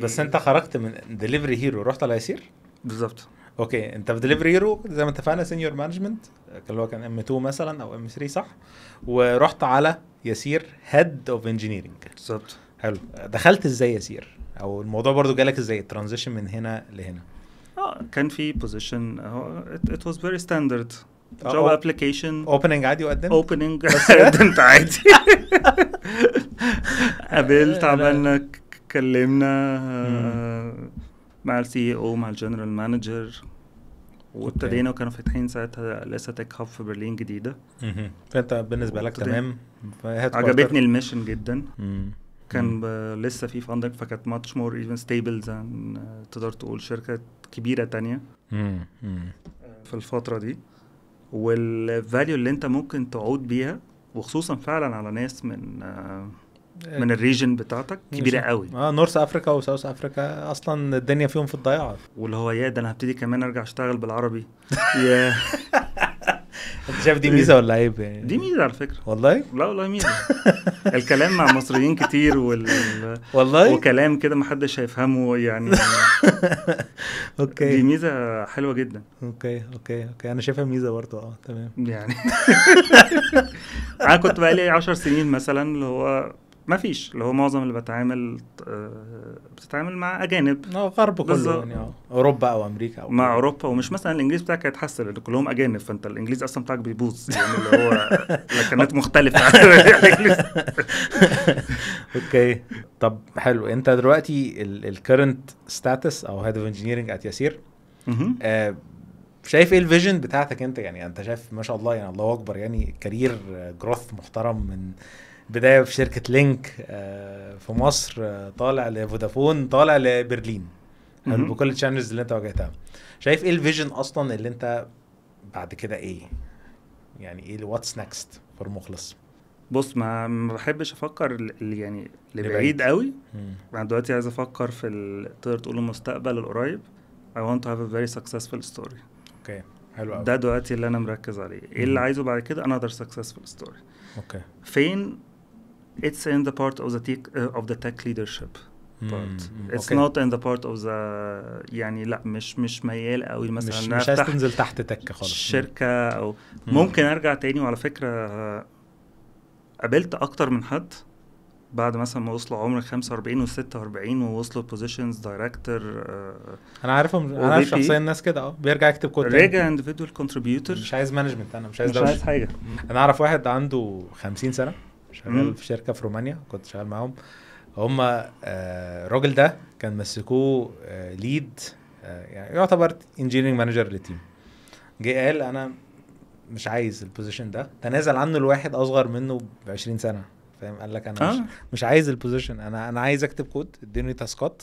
بس انت خرجت من ديليفري هيرو رحت على يسير بالظبط اوكي انت في دليفري هيرو زي ما اتفقنا سينيور مانجمنت اللي هو كان ام 2 مثلا او ام 3 صح ورحت على يسير هيد اوف انجينيرنج بالظبط حلو دخلت ازاي يا سير او الموضوع برضو جالك ازاي الترانزيشن من هنا لهنا اه كان في بوزيشن ات واز فيري ستاندرد جوب ابلكيشن اوبننج عادي وقدمت اوبننج قدمت عادي قابلت عملنا اتكلمنا آه، مع السي او e مع الجنرال مانجر وابتدينا وكانوا فاتحين ساعتها لسه تك هاب في برلين جديده فانت بالنسبه لك تمام عجبتني الميشن جدا مم. كان لسه في فاندنج فكانت ماتش مور ايفن ستيبل ذان تقدر تقول شركه كبيره تانية في الفتره دي والفاليو اللي انت ممكن تعود بيها وخصوصا فعلا على ناس من آه، من آه، الريجن بتاعتك كبيره قوي اه نورث افريكا وساوث افريكا اصلا الدنيا فيهم في الضياع واللي هو يا ده انا هبتدي كمان ارجع اشتغل بالعربي يا انت شايف دي ميزه ولا عيب يعني دي ميزه على فكره والله لا والله ميزه الكلام مع مصريين كتير وال والله وكلام كده ما حدش هيفهمه يعني اوكي دي ميزه حلوه جدا اوكي اوكي اوكي انا شايفها ميزه برضه اه تمام يعني انا كنت بقالي 10 سنين مثلا اللي هو ما فيش اللي هو معظم اللي بتعامل آه، بتتعامل مع اجانب يعني، اه غرب كله يعني اوروبا او امريكا أو مع اوروبا ومش مثلا الانجليزي بتاعك هيتحسن لان كلهم اجانب فانت الانجليزي اصلا بتاعك بيبوظ يعني اللي هو لكنات مختلفه اوكي طب حلو انت دلوقتي الكرنت ستاتس او هيد اوف انجينيرنج ات يسير شايف ايه الفيجن بتاعتك انت يعني انت شايف ما شاء الله يعني الله اكبر يعني كارير آه، جروث محترم من بدايه في شركه لينك آه، في مصر آه، طالع لفودافون طالع لبرلين بكل التشالنجز اللي انت واجهتها شايف ايه الفيجن اصلا اللي انت بعد كده ايه يعني ايه واتس نكست فور مخلص بص ما بحبش افكر يعني لبعيد قوي انا دلوقتي عايز افكر في تقدر تقول المستقبل القريب I want to have a very successful story اوكي حلو قوي ده دلوقتي اللي انا مركز عليه ايه اللي عايزه بعد كده another successful story اوكي فين it's in the part of the tech uh, of the tech leadership hmm, part. Mm, It's okay. not in the part of the يعني لا مش مش ميال قوي مثلا مش مش عايز تنزل تحت تك خالص شركه او مم. Hmm. ممكن ارجع تاني وعلى فكره قابلت اكتر من حد بعد مثلا ما وصلوا عمر 45 و46 ووصلوا بوزيشنز دايركتور آه، انا عارفهم انا عارف شخصيا الناس كده اه بيرجع يكتب كود رجع اندفيدوال كونتريبيوتور مش عايز مانجمنت انا مش عايز مش عايز حاجه انا اعرف واحد عنده 50 سنه شغال في شركه في رومانيا كنت شغال معاهم هم آه، الراجل ده كان مسكوه ليد آه، آه، يعني يعتبر انجينيرنج مانجر للتيم جه قال انا مش عايز البوزيشن ده تنازل عنه لواحد اصغر منه ب 20 سنه فاهم قال لك انا آه. مش, مش عايز البوزيشن انا انا عايز اكتب كود اديني تاسكات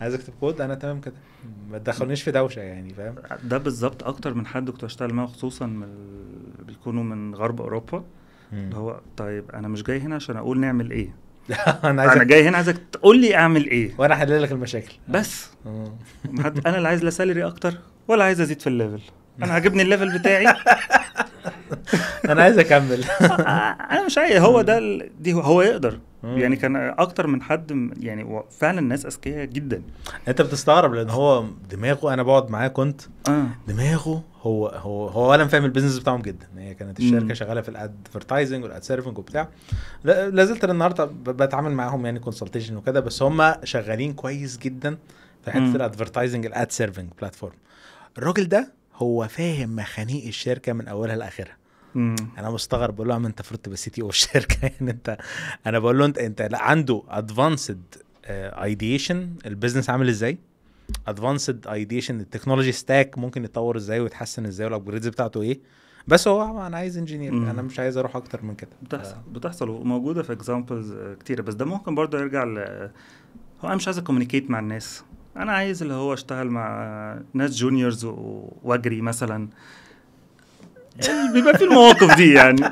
عايز اكتب كود انا تمام كده ما تدخلنيش في دوشه يعني فاهم ده بالظبط اكتر من حد كنت اشتغل معاه خصوصا من بيكونوا من غرب اوروبا اللي هو طيب انا مش جاي هنا عشان اقول نعمل ايه انا عايزك انا جاي هنا عايزك تقول لي اعمل ايه وانا احل لك المشاكل بس آه. انا لا عايز لا سالري اكتر ولا عايز ازيد في الليفل انا عاجبني الليفل بتاعي انا عايز اكمل انا مش عايز هو ده دي هو يقدر مم. يعني كان اكتر من حد يعني فعلا ناس اذكياء جدا انت بتستغرب لان هو دماغه انا بقعد معاه كنت آه. دماغه هو هو هو اولا فاهم البيزنس بتاعهم جدا هي يعني كانت الشركه مم. شغاله في الادفرتايزنج والاد سيرفنج وبتاع لا زلت النهارده بتعامل معاهم يعني كونسلتيشن وكده بس هم شغالين كويس جدا في حته الادفرتايزنج الاد سيرفنج بلاتفورم الراجل ده هو فاهم مخانيق الشركه من اولها لاخرها مم. انا مستغرب بقول له يا عم انت فرت تبقى سي تي او الشركه يعني انت انا بقول له انت انت لا عنده ادفانسد ايديشن آه، البيزنس عامل ازاي ادفانسد ايديشن التكنولوجي ستاك ممكن يتطور ازاي ويتحسن ازاي والابجريدز بتاعته ايه بس هو انا عايز انجينير انا مش عايز اروح اكتر من كده بتحصل آه. بتحصل وموجوده في اكزامبلز آه، كتير بس ده ممكن برضه يرجع ل هو انا مش عايز اكوميونيكيت مع الناس انا عايز اللي هو اشتغل مع ناس جونيورز واجري مثلا بيبقى في المواقف دي يعني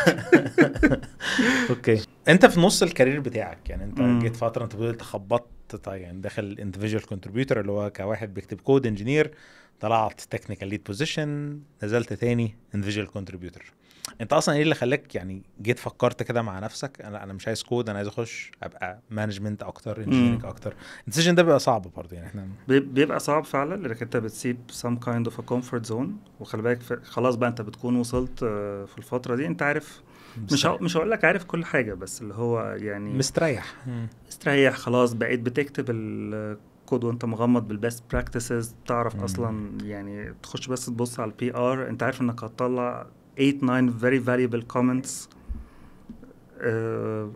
اوكي انت في نص الكارير بتاعك يعني انت جيت فتره انت بدات خبطت طيب يعني داخل الاندفيجوال كونتريبيوتور اللي هو كواحد بيكتب كود انجينير طلعت تكنيكال ليد بوزيشن نزلت تاني اندفيجوال كونتريبيوتور انت اصلا ايه اللي خلاك يعني جيت فكرت كده مع نفسك انا انا مش عايز كود انا عايز اخش ابقى مانجمنت اكتر انجينيرنج اكتر الديسيجن ده بيبقى صعب برضه يعني احنا بيبقى صعب فعلا لانك انت بتسيب سام كايند اوف كومفورت زون وخلي بالك خلاص بقى انت بتكون وصلت آه، في الفتره دي انت عارف مش هقول مش هقول لك عارف كل حاجه بس اللي هو يعني مستريح مستريح خلاص بقيت بتكتب الكود وانت مغمض بالبيست براكتسز تعرف اصلا يعني تخش بس تبص على البي ار انت عارف انك هتطلع eight, nine very valuable comments uh,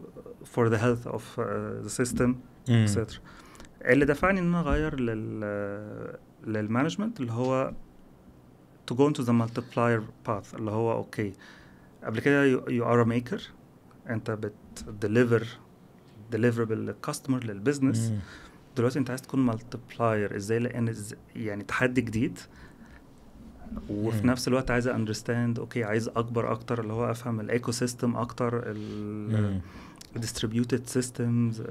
for the health of uh, the system, mm. etc. اللي دفعني ان انا اغير لل للمانجمنت اللي هو to go into the multiplier path اللي هو اوكي okay. قبل كده you, you are a maker انت بت deliver deliverable للكاستمر للبزنس دلوقتي انت عايز تكون مالتبلاير ازاي لان يعني تحدي جديد وفي نفس الوقت عايز اندرستاند اوكي عايز اكبر اكتر اللي هو افهم الايكو سيستم اكتر الديستريبيوتد سيستمز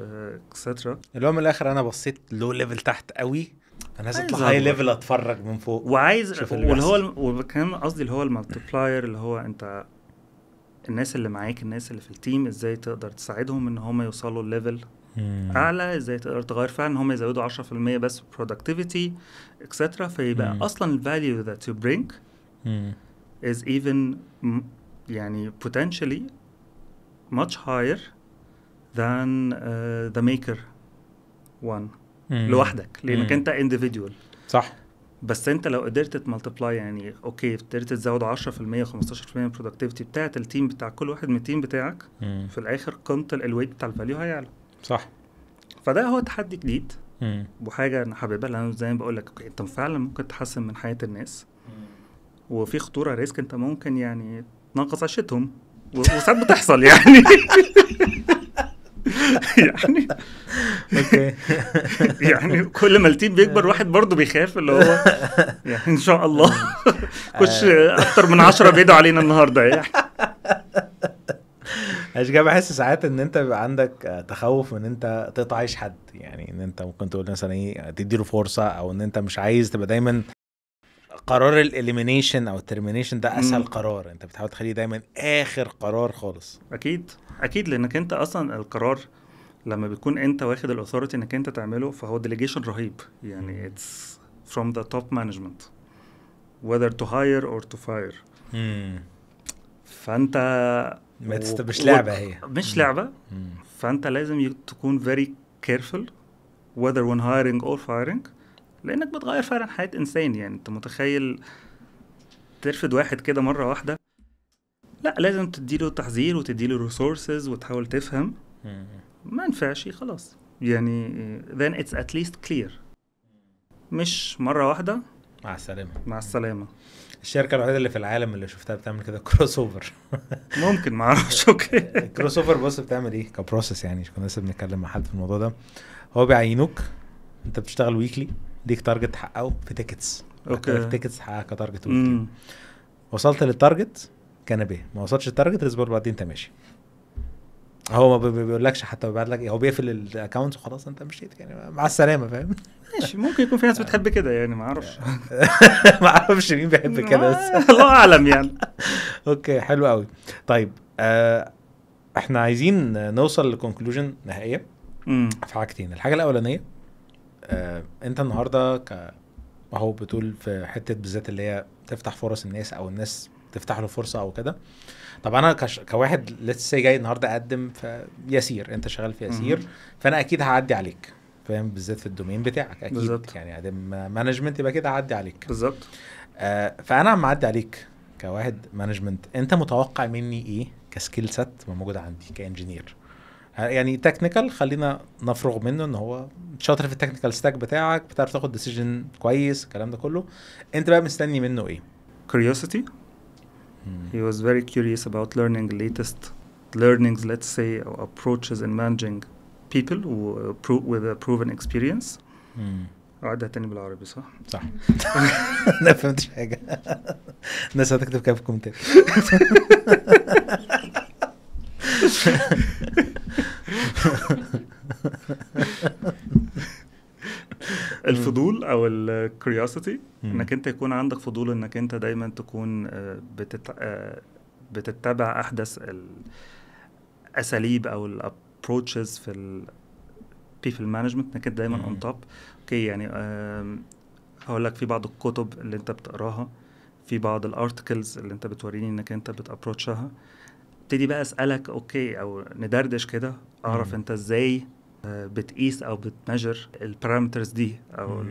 اكسترا اللي هو من الاخر انا بصيت لو ليفل تحت قوي انا عايز اطلع هاي ليفل اتفرج من فوق وعايز واللي هو وكان قصدي اللي هو الملتبلاير اللي هو انت الناس اللي معاك الناس اللي في التيم ازاي تقدر تساعدهم ان هم يوصلوا الليفل اعلى ازاي تقدر تغير فعلا ان هم يزودوا 10% بس برودكتيفيتي اكسترا فيبقى مم. اصلا الفاليو ذات يو برينك از ايفن يعني بوتنشالي ماتش هاير ذان ذا ميكر maker لوحدك لانك مم. انت individual صح بس انت لو قدرت تملتبلاي يعني اوكي قدرت تزود 10% 15% من productivity بتاعت التيم بتاع كل واحد من التيم بتاعك مم. في الاخر قيمه الويت بتاع الفاليو هيعلى صح فده هو تحدي جديد مم. وحاجه انا حاببها لان زي ما بقول لك انت فعلا ممكن تحسن من حياه الناس مم. وفي خطوره ريسك انت ممكن يعني تنقص عيشتهم وساعات بتحصل يعني يعني اوكي يعني كل ما التيم بيكبر واحد برضه بيخاف اللي هو يعني ان شاء الله خش اكتر من 10 بيدوا علينا النهارده يعني عشان كده بحس ساعات ان انت بيبقى عندك تخوف ان انت تطعش حد يعني ان انت ممكن تقول مثلا ايه تديله فرصه او ان انت مش عايز تبقى دايما قرار الاليمينيشن او الترمينيشن ده اسهل م. قرار انت بتحاول تخليه دايما اخر قرار خالص اكيد اكيد لانك انت اصلا القرار لما بتكون انت واخد الاثوريتي انك انت تعمله فهو ديليجيشن رهيب يعني اتس فروم ذا توب مانجمنت whether to hire or to fire فانت ما تست... مش لعبه هي مش لعبه فانت لازم تكون فيري careful whether when hiring or firing لانك بتغير فعلا حياه انسان يعني انت متخيل ترفد واحد كده مره واحده لا لازم تديله تحذير وتديله resources وتحاول تفهم ما ينفعش خلاص يعني then it's at least clear مش مره واحده مع السلامه مع السلامه الشركه الوحيده اللي في العالم اللي شفتها بتعمل كده كروس اوفر ممكن ما اعرفش اوكي كروس اوفر بص بتعمل ايه كبروسس يعني كنا لسه بنتكلم مع حد في الموضوع ده هو بيعينوك انت بتشتغل ويكلي ليك تارجت تحققه في تيكتس اوكي تيكتس تحققها كتارجت ويكلي وصلت للتارجت كنبه ما وصلتش التارجت الاسبوع اللي بعدين انت ماشي هو ما بيقولكش حتى ما لك هو بيقفل الاكونت وخلاص انت مشيت يعني مع السلامه فاهم ماشي ممكن يكون في ناس بتحب كده يعني ما اعرفش ما اعرفش مين بيحب كده بس الله اعلم يعني اوكي حلو قوي طيب آه احنا عايزين نوصل لكونكلوجن نهائيه في حاجتين الحاجه الاولانيه آه انت النهارده ك اهو بتقول في حته بالذات اللي هي تفتح فرص الناس او الناس تفتح له فرصه او كده آه طب انا كش... كواحد لسه جاي النهارده اقدم في يسير انت شغال في يسير فانا اكيد هعدي عليك فاهم بالذات في الدومين بتاعك اكيد بالزبط. يعني ادم مانجمنت يبقى كده هعدي عليك بالظبط آه فانا عم اعدي عليك كواحد مانجمنت انت متوقع مني ايه كسكيل سيت موجوده عندي كانجينير آه، يعني تكنيكال خلينا نفرغ منه ان هو شاطر في التكنيكال ستاك بتاعك بتعرف تاخد ديسيجن كويس الكلام ده كله انت بقى مستني منه ايه كيوريوسيتي Mm. He was very curious about learning latest learnings, let's say, approaches in managing people who, uh, with a proven experience. Mm. عادها تاني بالعربي صح؟ صح لا فهمتش حاجة الناس هتكتب كده في الكومنتات الفضول او الكريوسيتي انك انت يكون عندك فضول انك انت دايما تكون آه، بتت... آه، بتتبع احدث الاساليب او الابروتشز في البيبل مانجمنت انك انت دايما اون توب اوكي يعني هقول لك في بعض الكتب اللي انت بتقراها في بعض الارتكلز اللي انت بتوريني انك انت بتابروتشها ابتدي بقى اسالك اوكي او ندردش كده اعرف انت ازاي بتقيس او بتمجر البارامترز دي او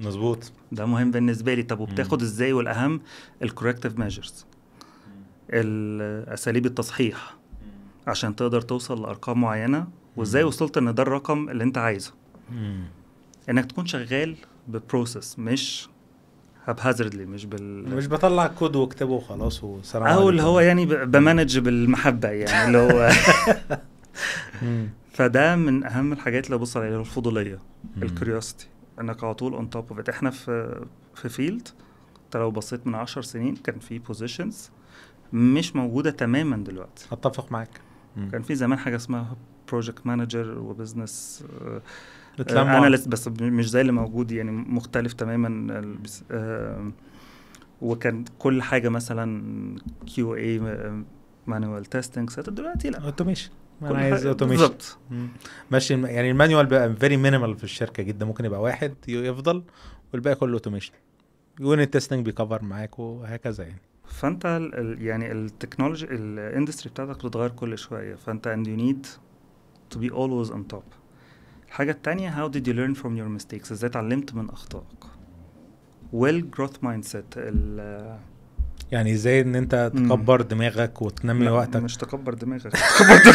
مظبوط ده مهم بالنسبه لي طب وبتاخد ازاي والاهم الكوركتيف ميجرز اساليب التصحيح عشان تقدر توصل لارقام معينه وازاي وصلت ان ده الرقم اللي انت عايزه انك تكون شغال ببروسيس مش هازردلي مش بال مش بطلع كود واكتبه وخلاص وسلام او اللي هو يعني بمانج بالمحبه يعني اللي هو فده من اهم الحاجات اللي ببص عليها الفضوليه الكيوريوستي انك على طول اون توب اوف احنا في في فيلد انت لو بصيت من 10 سنين كان في بوزيشنز مش موجوده تماما دلوقتي اتفق معاك كان في زمان حاجه اسمها بروجكت مانجر وبزنس لسه بس مش زي اللي موجود يعني مختلف تماما آه، وكان كل حاجه مثلا كيو اي مانوال تيستنج دلوقتي لا اوتوميشن ما انا عايز اوتوميشن بالظبط ماشي يعني المانيوال بقى فيري مينيمال في الشركه جدا ممكن يبقى واحد يفضل والباقي كله اوتوميشن يونت تيستنج بيكفر معاك وهكذا يعني فانت الـ يعني التكنولوجي الاندستري بتاعتك بتتغير كل شويه فانت اند يو نيد تو بي اولويز اون توب الحاجه الثانيه هاو ديد يو ليرن فروم يور ميستيكس ازاي اتعلمت من اخطائك ويل جروث مايند سيت يعني زي ان انت تكبر دماغك وتنمي وقتك مش تكبر دماغك تكبر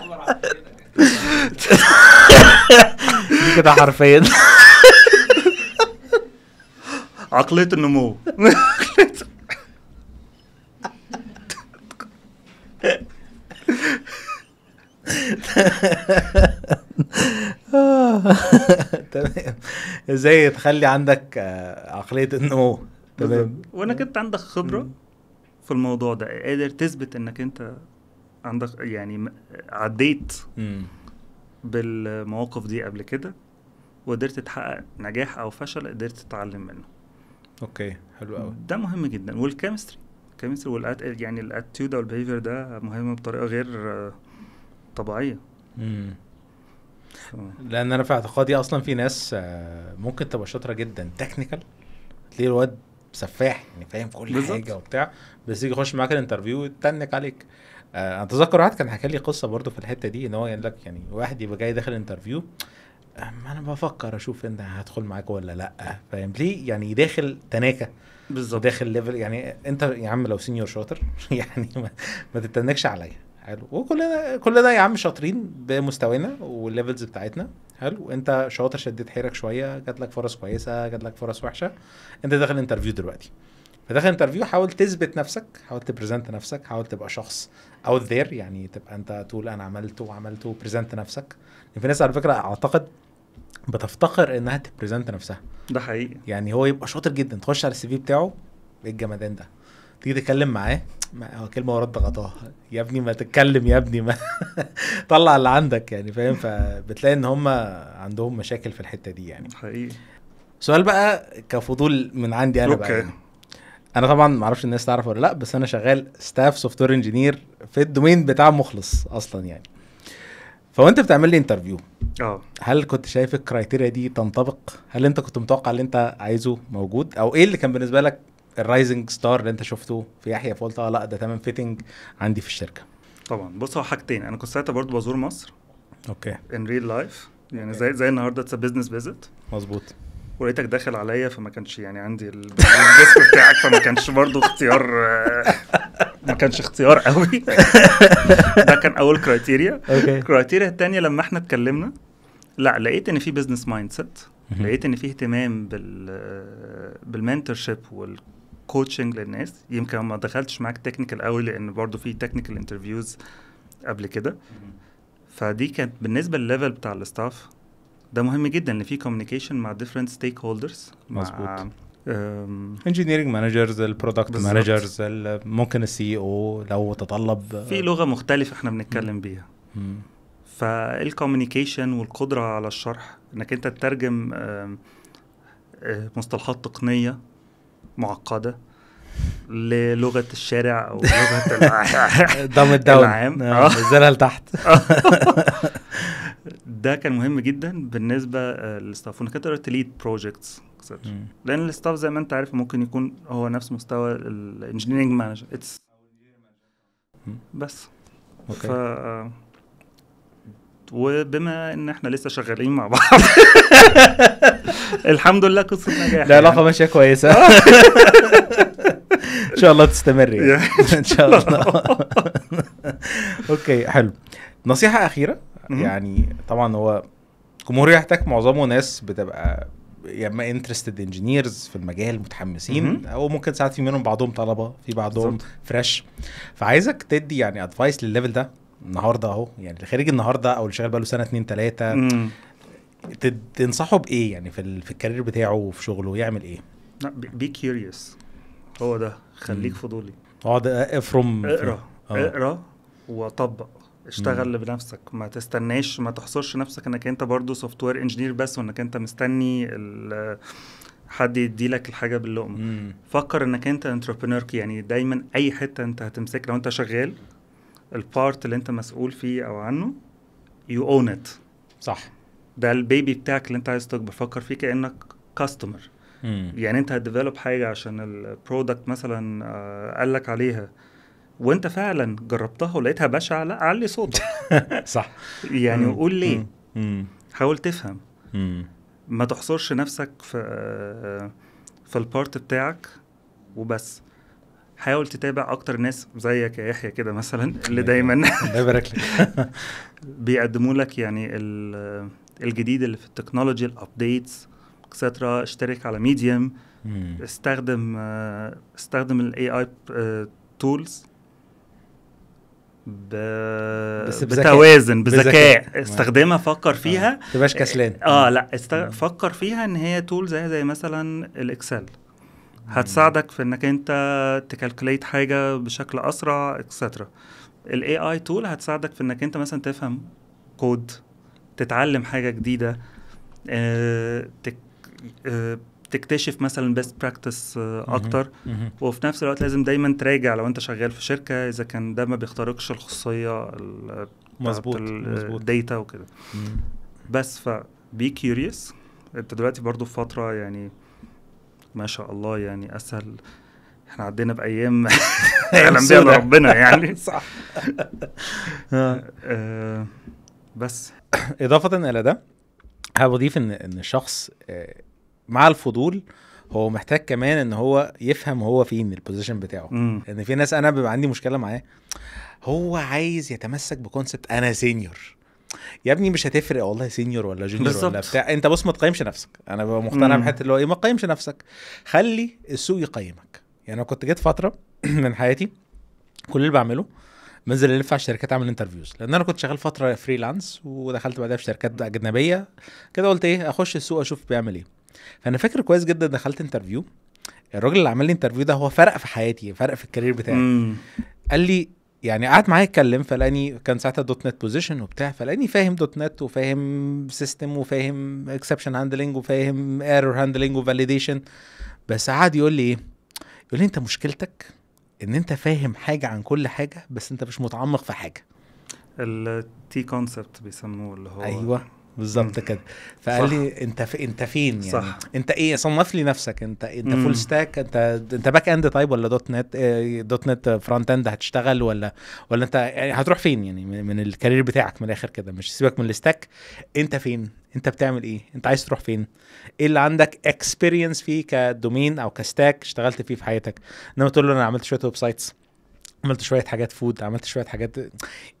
دماغك كده حرفيا عقلية النمو تمام ازاي تخلي عندك آه، عقليه النمو تمام وانا كنت عندك خبره في الموضوع ده قادر تثبت انك انت عندك يعني عديت بالمواقف دي قبل كده وقدرت تحقق نجاح او فشل قدرت تتعلم منه اوكي حلو قوي ده مهم جدا والكيمستري الكيمستري والات يعني الاتيود او البيهيفير ده مهم بطريقه غير آه، طبيعيه امم لان انا في اعتقادي اصلا في ناس آه، ممكن تبقى شاطره جدا تكنيكال تلاقي الواد سفاح يعني فاهم كل بالزبط. حاجه وبتاع بس يجي يخش معاك الانترفيو يتنك عليك آه، انا اتذكر واحد كان حكى لي قصه برضو في الحته دي ان هو قال لك يعني واحد يبقى جاي داخل انترفيو ما انا بفكر اشوف انت هدخل معاك ولا لا فاهم ليه يعني داخل تناكه بالظبط داخل ليفل يعني انت يا عم لو سينيور شاطر يعني ما, ما تتنكش عليا حلو وكلنا كلنا يا عم شاطرين بمستوانا والليفلز بتاعتنا حلو انت شاطر شديت حيرك شويه جات لك فرص كويسه جات لك فرص وحشه انت داخل انترفيو دلوقتي فداخل انترفيو حاول تثبت نفسك حاول تبرزنت نفسك حاول تبقى شخص اوت ذير يعني تبقى انت تقول انا عملت وعملت وبرزنت نفسك يعني في ناس على فكره اعتقد بتفتقر انها تبرزنت نفسها ده حقيقي يعني هو يبقى شاطر جدا تخش على السي في بتاعه ايه الجمدان ده تيجي تتكلم معاه هو كلمه ورد غطاها يا ابني ما تتكلم يا ابني ما طلع اللي عندك يعني فاهم فبتلاقي ان هم عندهم مشاكل في الحته دي يعني حقيقي سؤال بقى كفضول من عندي انا أوكي. بقى يعني. انا طبعا ما اعرفش الناس تعرف ولا لا بس انا شغال ستاف سوفت وير انجينير في الدومين بتاع مخلص اصلا يعني فوانت بتعمل لي انترفيو اه هل كنت شايف الكرايتيريا دي تنطبق هل انت كنت متوقع اللي انت عايزه موجود او ايه اللي كان بالنسبه لك الرايزنج ستار اللي انت شفته في يحيى فقلت اه لا ده تمام فيتنج عندي في الشركه طبعا بص هو حاجتين انا كنت ساعتها برضه بزور مصر اوكي ان ريل لايف يعني زي زي النهارده اتس بزنس فيزيت مظبوط ولقيتك داخل عليا فما كانش يعني عندي الجسم بتاعك فما كانش برضه اختيار ما كانش اختيار قوي ده كان اول كرايتيريا الكرايتيريا الثانيه لما احنا اتكلمنا لا لقيت ان في بزنس مايند سيت لقيت ان في اهتمام بال بالمنتور شيب كوتشنج للناس يمكن ما دخلتش معاك تكنيكال قوي لان برضو في تكنيكال انترفيوز قبل كده فدي كانت بالنسبه للليفل بتاع الاستاف ده مهم جدا ان في كوميونيكيشن مع ديفرنت ستيك هولدرز مظبوط انجينيرنج مانجرز البرودكت مانجرز ممكن السي او e لو تطلب في لغه مختلفه احنا بنتكلم بيها فالكوميونيكيشن والقدره على الشرح انك انت تترجم آه، مصطلحات تقنيه معقده للغه الشارع او لغه العام العام آه، آه. نزلها لتحت ده كان مهم جدا بالنسبه للستاف وانا كنت ليد بروجكتس لان الستاف زي ما انت عارف ممكن يكون هو نفس مستوى الانجينيرنج مانجر اتس بس اوكي آه، وبما ان احنا لسه شغالين مع بعض الحمد لله قصه نجاح العلاقه يعني. ماشيه كويسه ان شاء الله تستمر يعني. ان شاء الله اوكي حلو نصيحه اخيره يعني طبعا هو جمهور يحتك معظمه ناس بتبقى يا اما انترستد انجينيرز في المجال متحمسين او ممكن ساعات في منهم بعضهم طلبه في بعضهم فريش فعايزك تدي يعني ادفايس للليفل ده النهارده اهو يعني اللي خارج النهارده او اللي شغال بقاله سنه اتنين تلاته تنصحه بايه يعني في, في الكارير بتاعه وفي شغله يعمل ايه؟ بي كيوريوس هو ده خليك مم. فضولي اقعد افرم اقرا اقرا آه. وطبق اشتغل مم. بنفسك ما تستناش ما تحصرش نفسك انك انت برضه سوفت وير انجينير بس وانك انت مستني حد يديلك الحاجه باللقمه فكر انك انت انتربرينور يعني دايما اي حته انت هتمسك لو انت شغال البارت اللي انت مسؤول فيه او عنه يو اون ات صح ده البيبي بتاعك اللي انت عايز تكبر فكر فيه كانك كاستمر يعني انت هتديفلوب حاجه عشان البرودكت مثلا آه قال لك عليها وانت فعلا جربتها ولقيتها بشعه لا علي صوتك صح يعني وقول ليه حاول تفهم ما تحصرش نفسك في آه، في البارت بتاعك وبس حاول تتابع اكتر ناس زيك يا يحيى كده مثلا اللي أيوة. دايما لك بيقدموا لك يعني الجديد اللي في التكنولوجي الابديتس اكسترا اشترك على ميديوم استخدم آه، استخدم الاي اي تولز ب... بس بذكاء. بتوازن بذكاء استخدمها فكر آه. فيها ما تبقاش كسلان اه لا استغ... فكر فيها ان هي تول زي زي مثلا الاكسل هتساعدك في انك انت تكالكوليت حاجه بشكل اسرع اكسترا الاي اي تول هتساعدك في انك انت مثلا تفهم كود تتعلم حاجه جديده اه تك اه تكتشف مثلا بيست براكتس آه، اكتر وفي نفس الوقت لازم دايما تراجع لو انت شغال في شركه اذا كان ده ما بيخترقش الخصوصيه مظبوط الداتا وكده بس فبي كيوريوس انت دلوقتي برضو في فتره يعني ما شاء الله يعني اسهل احنا عدينا بايام يعلم بيها ربنا يعني صح آه، آه، بس اضافه الى ده حابب اضيف ان ان الشخص آه، مع الفضول هو محتاج كمان ان هو يفهم هو فين البوزيشن بتاعه مم. ان في ناس انا بيبقى عندي مشكله معاه هو عايز يتمسك بكونسبت انا سينيور يا ابني مش هتفرق والله سينيور ولا جونيور ولا بتاع انت بص ما تقيمش نفسك انا ببقى مقتنع بحته اللي هو ايه ما تقيمش نفسك خلي السوق يقيمك يعني انا كنت جيت فتره من حياتي كل اللي بعمله بنزل الف على الشركات اعمل انترفيوز لان انا كنت شغال فتره فريلانس ودخلت بعدها في شركات اجنبيه كده قلت ايه اخش السوق اشوف بيعمل ايه فانا فاكر كويس جدا دخلت انترفيو الراجل اللي عمل لي انترفيو ده هو فرق في حياتي فرق في الكارير بتاعي قال لي يعني قعد معايا يتكلم فلاني كان ساعتها دوت نت بوزيشن وبتاع فلاني فاهم دوت نت وفاهم سيستم وفاهم اكسبشن هاندلنج وفاهم ايرور هاندلنج وفاليديشن بس قعد يقول لي ايه يقول لي انت مشكلتك ان انت فاهم حاجه عن كل حاجه بس انت مش متعمق في حاجه التي كونسبت بيسموه اللي هو ايوه بالظبط كده فقال صح. لي انت في انت فين يعني صح. انت ايه صنف لي نفسك انت انت مم. فول ستاك انت انت باك اند طيب ولا دوت نت آه، دوت نت فرونت اند هتشتغل ولا ولا انت يعني هتروح فين يعني من الكارير بتاعك من الاخر كده مش سيبك من الستاك انت فين انت بتعمل ايه انت عايز تروح فين ايه اللي عندك اكسبيرينس فيه كدومين او كستاك اشتغلت فيه في حياتك انما تقول له انا عملت شويه ويب سايتس عملت شويه حاجات فود عملت شويه حاجات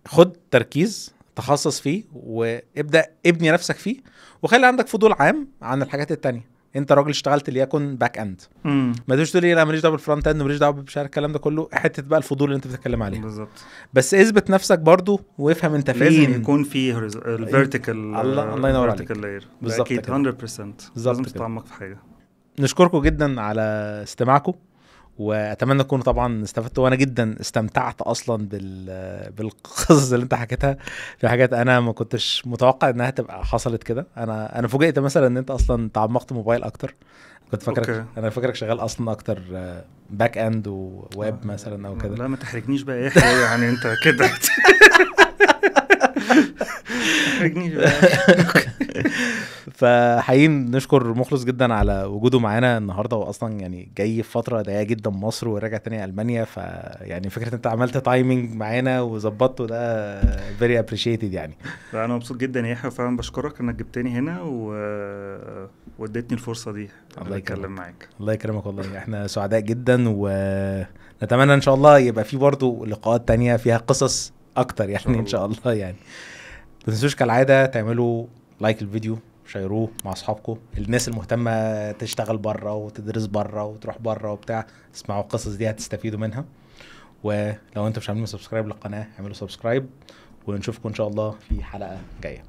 خد تركيز تخصص فيه وابدا ابني نفسك فيه وخلي عندك فضول عام عن الحاجات التانية انت راجل اشتغلت ليكن باك اند ما تقولش تقول لي لا ماليش دعوه بالفرونت اند ماليش دعوه مش عارف الكلام ده كله حته بقى الفضول اللي انت بتتكلم عليه بالظبط بس اثبت نفسك برضو وافهم انت فين لازم يكون في الفيرتيكال الله الله ينور عليك بالظبط 100% بالظبط لازم تتعمق في حاجه نشكركم جدا على استماعكم واتمنى تكونوا طبعا استفدتوا وانا جدا استمتعت اصلا بال بالقصص اللي انت حكيتها في حاجات انا ما كنتش متوقع انها تبقى حصلت كده انا انا فوجئت مثلا ان انت اصلا تعمقت موبايل اكتر كنت فاكرك انا فاكرك شغال اصلا اكتر باك اند وويب آه مثلا او كده لا ما تحرجنيش بقى يا يعني انت كده تحرجنيش بقى فحقيقي نشكر مخلص جدا على وجوده معانا النهارده واصلا يعني جاي في فتره ضيقه جدا مصر وراجع تاني المانيا فيعني فكره انت عملت تايمنج معانا وظبطته ده فيري ابريشيتد يعني انا مبسوط جدا يا يحيى فعلا بشكرك انك جبتني هنا و واديتني الفرصه دي الله يكرمك معاك الله يكرمك والله احنا سعداء جدا ونتمنى ان شاء الله يبقى في برضه لقاءات تانية فيها قصص اكتر يعني ان شاء الله يعني ما تنسوش كالعاده تعملوا لايك الفيديو شيروه مع اصحابكم الناس المهتمه تشتغل بره وتدرس بره وتروح بره وبتاع اسمعوا القصص دي هتستفيدوا منها ولو انتم مش عاملين سبسكرايب للقناه اعملوا سبسكرايب ونشوفكم ان شاء الله في حلقه جايه